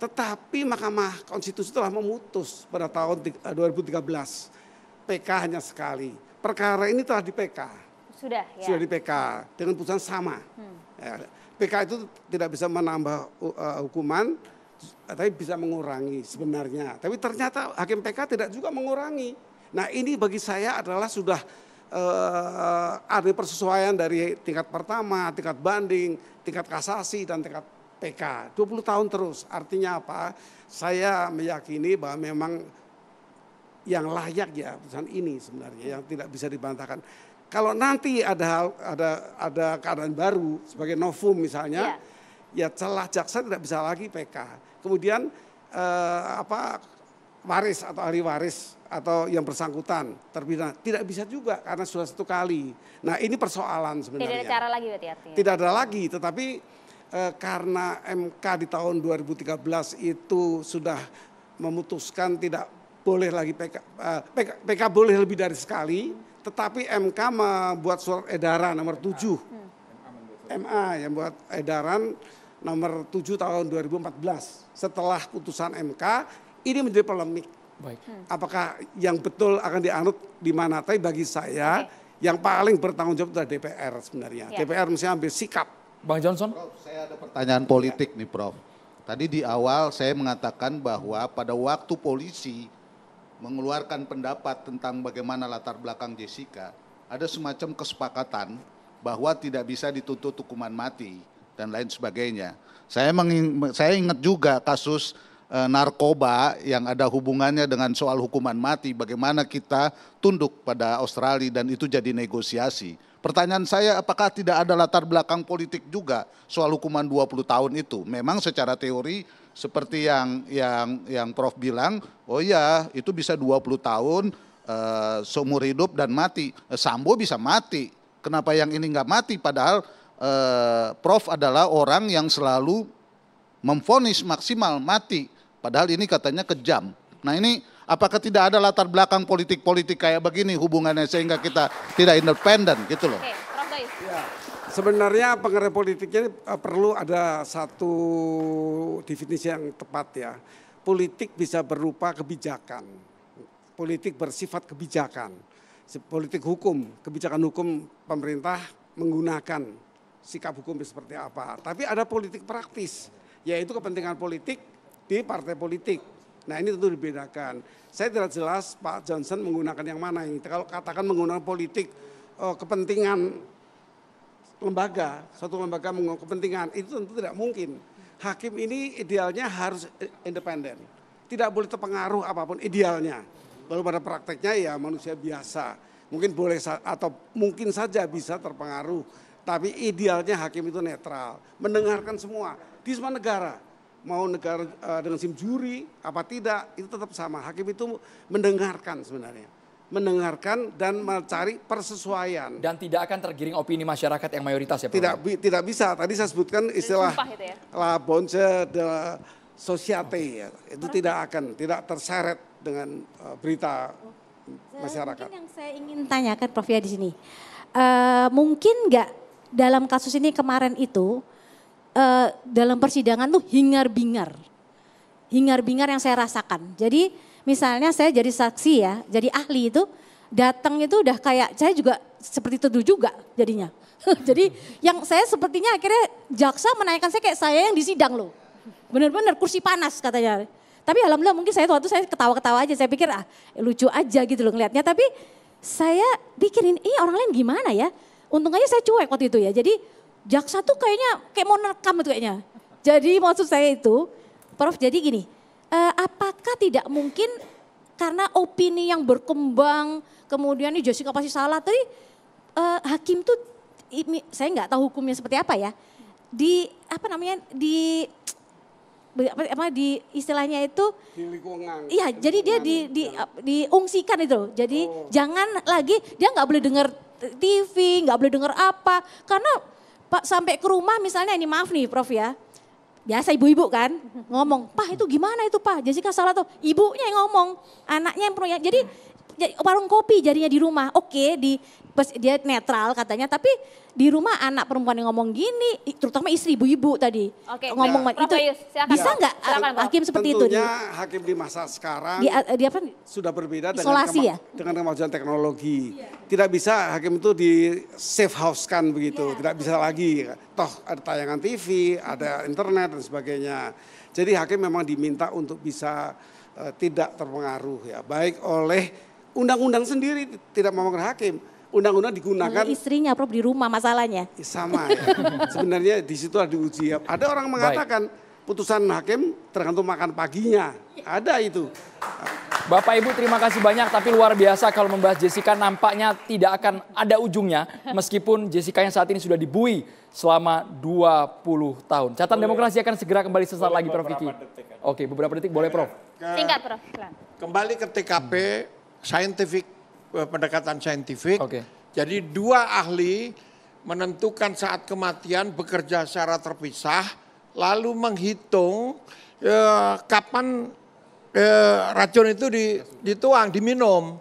Tetapi Mahkamah Konstitusi telah memutus pada tahun 2013 eh, PK hanya sekali. Perkara ini telah di PK. Sudah ya. Sudah di PK dengan putusan sama. Hmm. Ya, PK itu tidak bisa menambah uh, hukuman tapi bisa mengurangi sebenarnya. Tapi ternyata hakim PK tidak juga mengurangi. Nah, ini bagi saya adalah sudah eh, ada persesuaian dari tingkat pertama, tingkat banding, tingkat kasasi dan tingkat PK. 20 tahun terus. Artinya apa? Saya meyakini bahwa memang yang layak ya putusan ini sebenarnya yang tidak bisa dibantahkan. Kalau nanti ada ada ada keadaan baru sebagai novum misalnya, ya, ya celah jaksa tidak bisa lagi PK. Kemudian eh, apa waris atau ahli waris atau yang bersangkutan terpidana tidak bisa juga karena sudah satu kali. Nah ini persoalan sebenarnya. Tidak ada cara lagi berarti artinya. Tidak ada lagi, tetapi e, karena MK di tahun 2013 itu sudah memutuskan tidak boleh lagi PK, e, eh, PK, PK boleh lebih dari sekali, tetapi MK membuat surat edaran nomor 7. Hmm. MA yang buat edaran nomor 7 tahun 2014 setelah putusan MK ini menjadi polemik Baik. Hmm. Apakah yang betul akan dianut di mana? Tapi bagi saya okay. yang paling bertanggung jawab adalah DPR sebenarnya. Yeah. DPR mesti ambil sikap. Bang Johnson. Prof, saya ada pertanyaan politik yeah. nih, Prof. Tadi di awal saya mengatakan bahwa pada waktu polisi mengeluarkan pendapat tentang bagaimana latar belakang Jessica, ada semacam kesepakatan bahwa tidak bisa dituntut hukuman mati dan lain sebagainya. Saya, menging, saya ingat juga kasus Eh, narkoba yang ada hubungannya dengan soal hukuman mati, bagaimana kita tunduk pada Australia dan itu jadi negosiasi. Pertanyaan saya apakah tidak ada latar belakang politik juga soal hukuman 20 tahun itu? Memang secara teori seperti yang yang yang Prof bilang, oh ya itu bisa 20 tahun uh, seumur hidup dan mati. Eh, Sambo bisa mati. Kenapa yang ini nggak mati? Padahal uh, Prof adalah orang yang selalu memfonis maksimal mati. Padahal ini katanya kejam. Nah ini apakah tidak ada latar belakang politik-politik kayak begini hubungannya sehingga kita tidak independen gitu loh. Ya, sebenarnya pengaruh politiknya eh, perlu ada satu definisi yang tepat ya. Politik bisa berupa kebijakan. Politik bersifat kebijakan. Politik hukum, kebijakan hukum pemerintah menggunakan sikap hukum seperti apa. Tapi ada politik praktis, yaitu kepentingan politik di partai politik. Nah ini tentu dibedakan. Saya tidak jelas Pak Johnson menggunakan yang mana ini. Kalau katakan menggunakan politik eh, kepentingan lembaga, suatu lembaga menggunakan kepentingan itu tentu tidak mungkin. Hakim ini idealnya harus independen, tidak boleh terpengaruh apapun idealnya. Lalu pada prakteknya ya manusia biasa, mungkin boleh atau mungkin saja bisa terpengaruh, tapi idealnya hakim itu netral, mendengarkan semua di semua negara mau negara eh, dengan sim juri apa tidak itu tetap sama. Hakim itu mendengarkan sebenarnya mendengarkan dan mencari persesuaian dan tidak akan tergiring opini masyarakat yang mayoritas ya Tidak bi tidak bisa. Tadi saya sebutkan istilah gitu ya? la bonce de sociate okay. ya. Itu tidak akan tidak terseret dengan uh, berita oh. masyarakat. yang saya ingin tanyakan Prof ya di sini. Uh, mungkin nggak dalam kasus ini kemarin itu uh, dalam persidangan tuh hingar-bingar. Hingar-bingar yang saya rasakan. Jadi misalnya saya jadi saksi ya, jadi ahli itu datang itu udah kayak saya juga seperti itu juga jadinya. jadi yang saya sepertinya akhirnya jaksa menanyakan saya kayak saya yang disidang loh. Bener-bener kursi panas katanya. Tapi alhamdulillah mungkin saya waktu saya ketawa-ketawa aja. Saya pikir ah lucu aja gitu loh ngelihatnya. Tapi saya pikirin ini orang lain gimana ya. Untung aja saya cuek waktu itu ya. Jadi jaksa tuh kayaknya kayak mau nerekam itu kayaknya. Jadi maksud saya itu, Prof jadi gini, uh, apakah tidak mungkin karena opini yang berkembang, kemudian ini Jessica pasti salah, tapi uh, hakim tuh, ini saya nggak tahu hukumnya seperti apa ya, di apa namanya di apa, apa di istilahnya itu di Iya, jadi dia di, di diungsikan itu. Jadi oh. jangan lagi dia nggak boleh dengar TV, nggak boleh dengar apa karena Pak sampai ke rumah misalnya ini maaf nih Prof ya. Biasa ibu-ibu kan ngomong, "Pak itu gimana itu, Pak?" Jessica salah tuh. Ibunya yang ngomong, anaknya yang proyek. Jadi warung kopi jadinya di rumah. Oke, di pas dia netral katanya, tapi di rumah anak perempuan yang ngomong gini, terutama istri ibu-ibu tadi okay, ngomong ya. itu Prof. Silakan, bisa nggak ah, hakim seperti itu? Tentunya hakim di masa sekarang dia, eh, dia apa? sudah berbeda dengan, ya? dengan kemajuan teknologi. ya. Tidak bisa hakim itu di safe house kan begitu, ya. tidak bisa lagi. Toh ada tayangan TV, ada internet dan sebagainya. Jadi hakim memang diminta untuk bisa uh, tidak terpengaruh ya, baik oleh undang-undang sendiri tidak memang hakim undang-undang digunakan. Hmm, istrinya Prof di rumah masalahnya. Eh, sama ya. Sebenarnya di situ ada uji. Ada orang mengatakan Baik. putusan hakim tergantung makan paginya. Ada itu. Bapak Ibu terima kasih banyak tapi luar biasa kalau membahas Jessica nampaknya tidak akan ada ujungnya meskipun Jessica yang saat ini sudah dibui selama 20 tahun. Catatan boleh. demokrasi akan segera kembali sesaat lagi Prof Kiki. Oke beberapa detik boleh iya. Prof. Singkat Prof. Kembali ke TKP, scientific Eh, pendekatan saintifik. Okay. Jadi dua ahli menentukan saat kematian bekerja secara terpisah, lalu menghitung eh, kapan eh, racun itu dituang, diminum.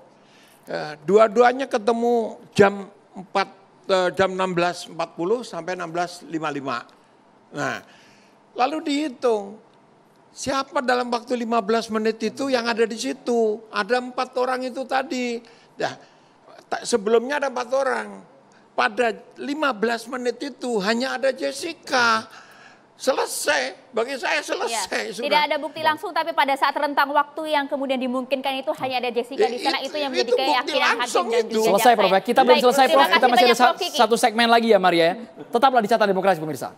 Eh, dua-duanya ketemu jam 4 eh, jam 16.40 sampai 16.55. Nah, lalu dihitung siapa dalam waktu 15 menit itu yang ada di situ. Ada empat orang itu tadi tak, sebelumnya ada empat orang. Pada 15 menit itu hanya ada Jessica. Selesai, bagi saya selesai. Ya. Tidak ada bukti langsung, tapi pada saat rentang waktu yang kemudian dimungkinkan itu hanya ada Jessica di sana. Itu, itu yang menjadi keyakinan hakim itu. Selesai Prof, kita belum selesai Prof, kita masih ada satu segmen lagi ya Maria. Tetaplah di Catatan Demokrasi Pemirsa.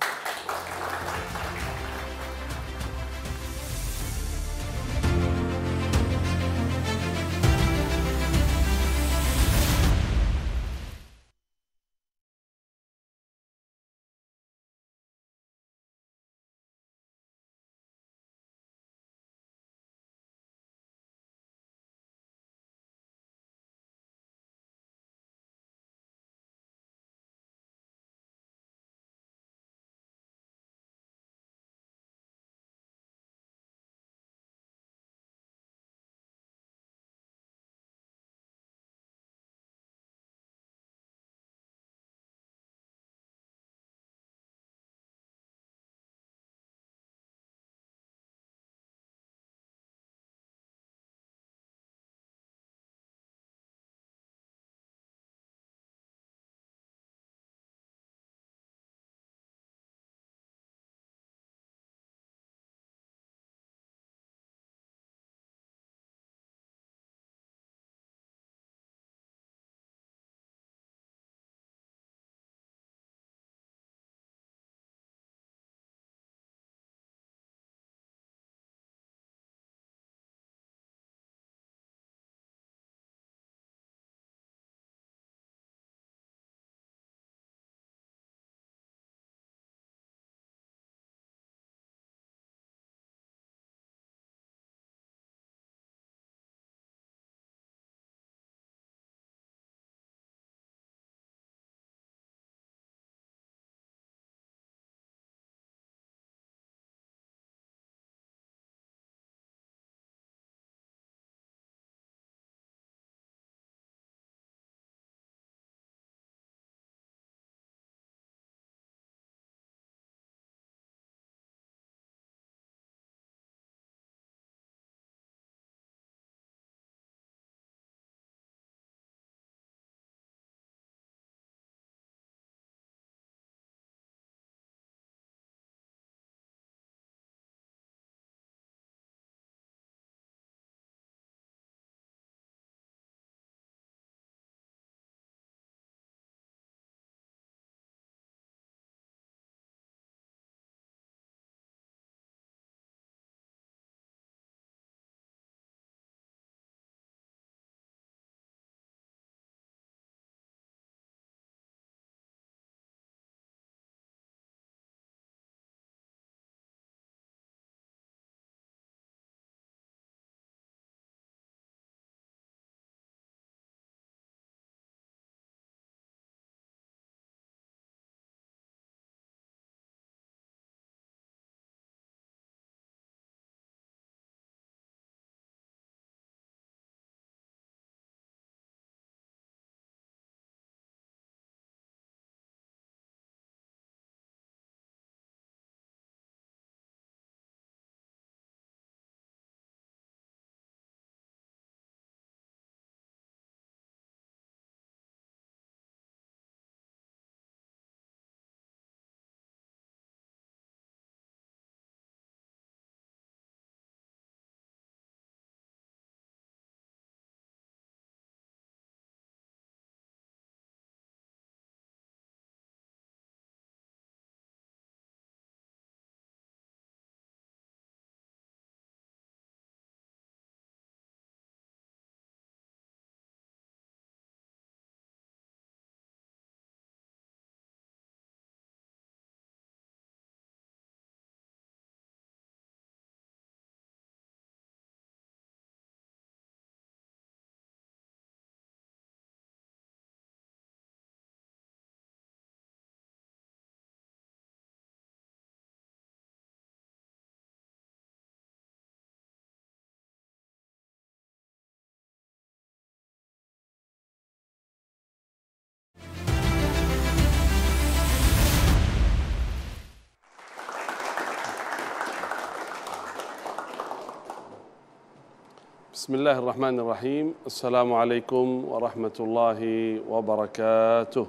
بسم الله الرحمن الرحيم السلام عليكم ورحمة الله وبركاته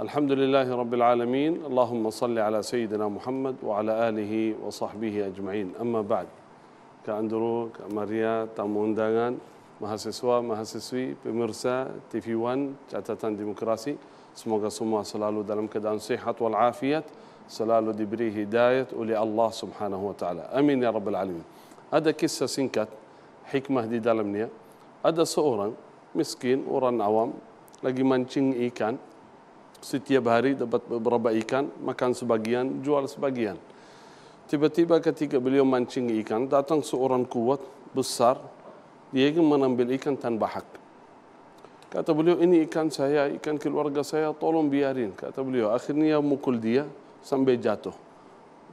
الحمد لله رب العالمين اللهم صل على سيدنا محمد وعلى آله وصحبه أجمعين أما بعد كأندرو كأماريا تاموندان مهاسسوا مهاسسوي بمرسى تي في وان catatan ديمقراسي semoga semua selalu dalam keadaan sehat والعافية selalu diberi hidayat oleh Allah subhanahu wa ta'ala amin ya rabbal alamin Ada kisah singkat hikmah di dalamnya. Ada seorang miskin orang awam lagi mancing ikan setiap hari dapat beberapa ikan makan كان jual سباقيان Tiba-tiba ketika beliau mancing ikan, datang seorang kuat, besar, dia ingin mengambil ikan tanpa hak. Kata beliau, ini ikan saya, ikan keluarga saya, tolong biarin. Kata beliau, akhirnya mukul dia sampai jatuh.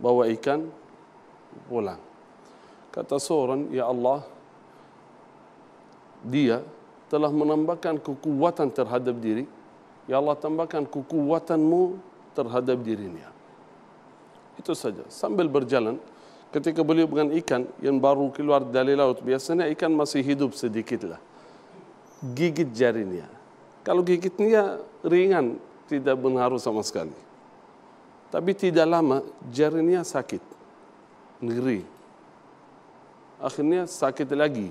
Bawa ikan, pulang. Kata seorang, Ya Allah, dia telah menambahkan kekuatan terhadap diri. Ya Allah, tambahkan kekuatanmu terhadap dirinya. Itu saja. Sambil berjalan, ketika beliau dengan ikan yang baru keluar dari laut, biasanya ikan masih hidup sedikitlah. Gigit jarinya. Kalau gigitnya ringan, tidak berharu sama sekali. Tapi tidak lama, jarinya sakit. Ngeri akhirnya sakit lagi.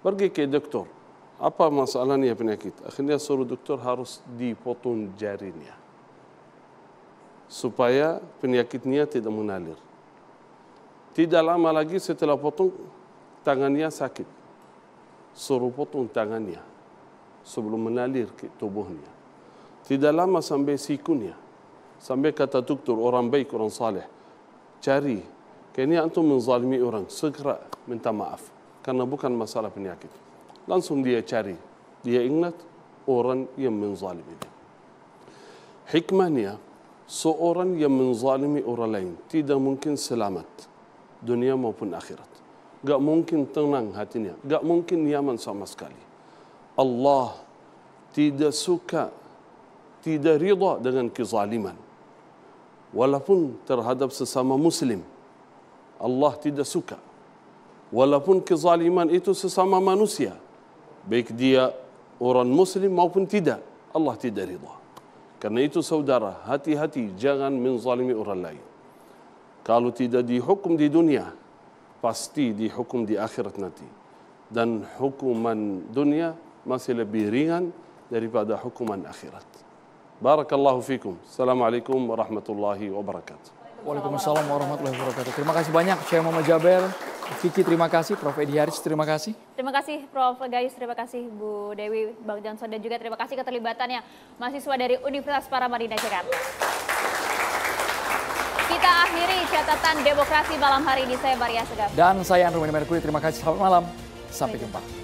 Pergi ke doktor. Apa masalahnya penyakit? Akhirnya suruh doktor harus dipotong jarinya. Supaya penyakitnya tidak menalir. Tidak lama lagi setelah potong, tangannya sakit. Suruh potong tangannya sebelum menalir ke tubuhnya. Tidak lama sampai sikunya. Sampai kata doktor, orang baik, orang saleh. Cari Kayaknya antum menzalimi orang, segera minta maaf. Karena bukan masalah penyakit. Langsung dia cari. Dia ingat orang yang menzalimi dia. Hikmahnya, seorang yang menzalimi orang lain tidak mungkin selamat dunia maupun akhirat. Gak mungkin tenang hatinya, gak mungkin nyaman sama sekali. Allah tidak suka, tidak rida dengan kezaliman. Walaupun terhadap sesama muslim – Allah tidak suka. Walaupun kezaliman itu sesama manusia, baik dia orang muslim maupun tidak, Allah tidak ridha. Karena itu saudara, hati-hati jangan menzalimi orang lain. Kalau tidak dihukum di dunia, pasti dihukum di akhirat nanti. Dan hukuman dunia masih lebih ringan daripada hukuman akhirat. Barakallahu fikum. Assalamualaikum warahmatullahi wabarakatuh. Waalaikumsalam warahmatullahi wabarakatuh. Terima kasih banyak Syekh Mama Jaber. Kiki terima kasih, Prof. Edi Haris terima kasih. Terima kasih Prof. Gayus, terima kasih Bu Dewi, Bang Johnson dan juga terima kasih keterlibatannya mahasiswa dari Universitas Paramadina Jakarta. Kita akhiri catatan demokrasi malam hari ini saya Maria Segar. Dan saya Andrew Merkuri, terima kasih selamat malam. Sampai jumpa.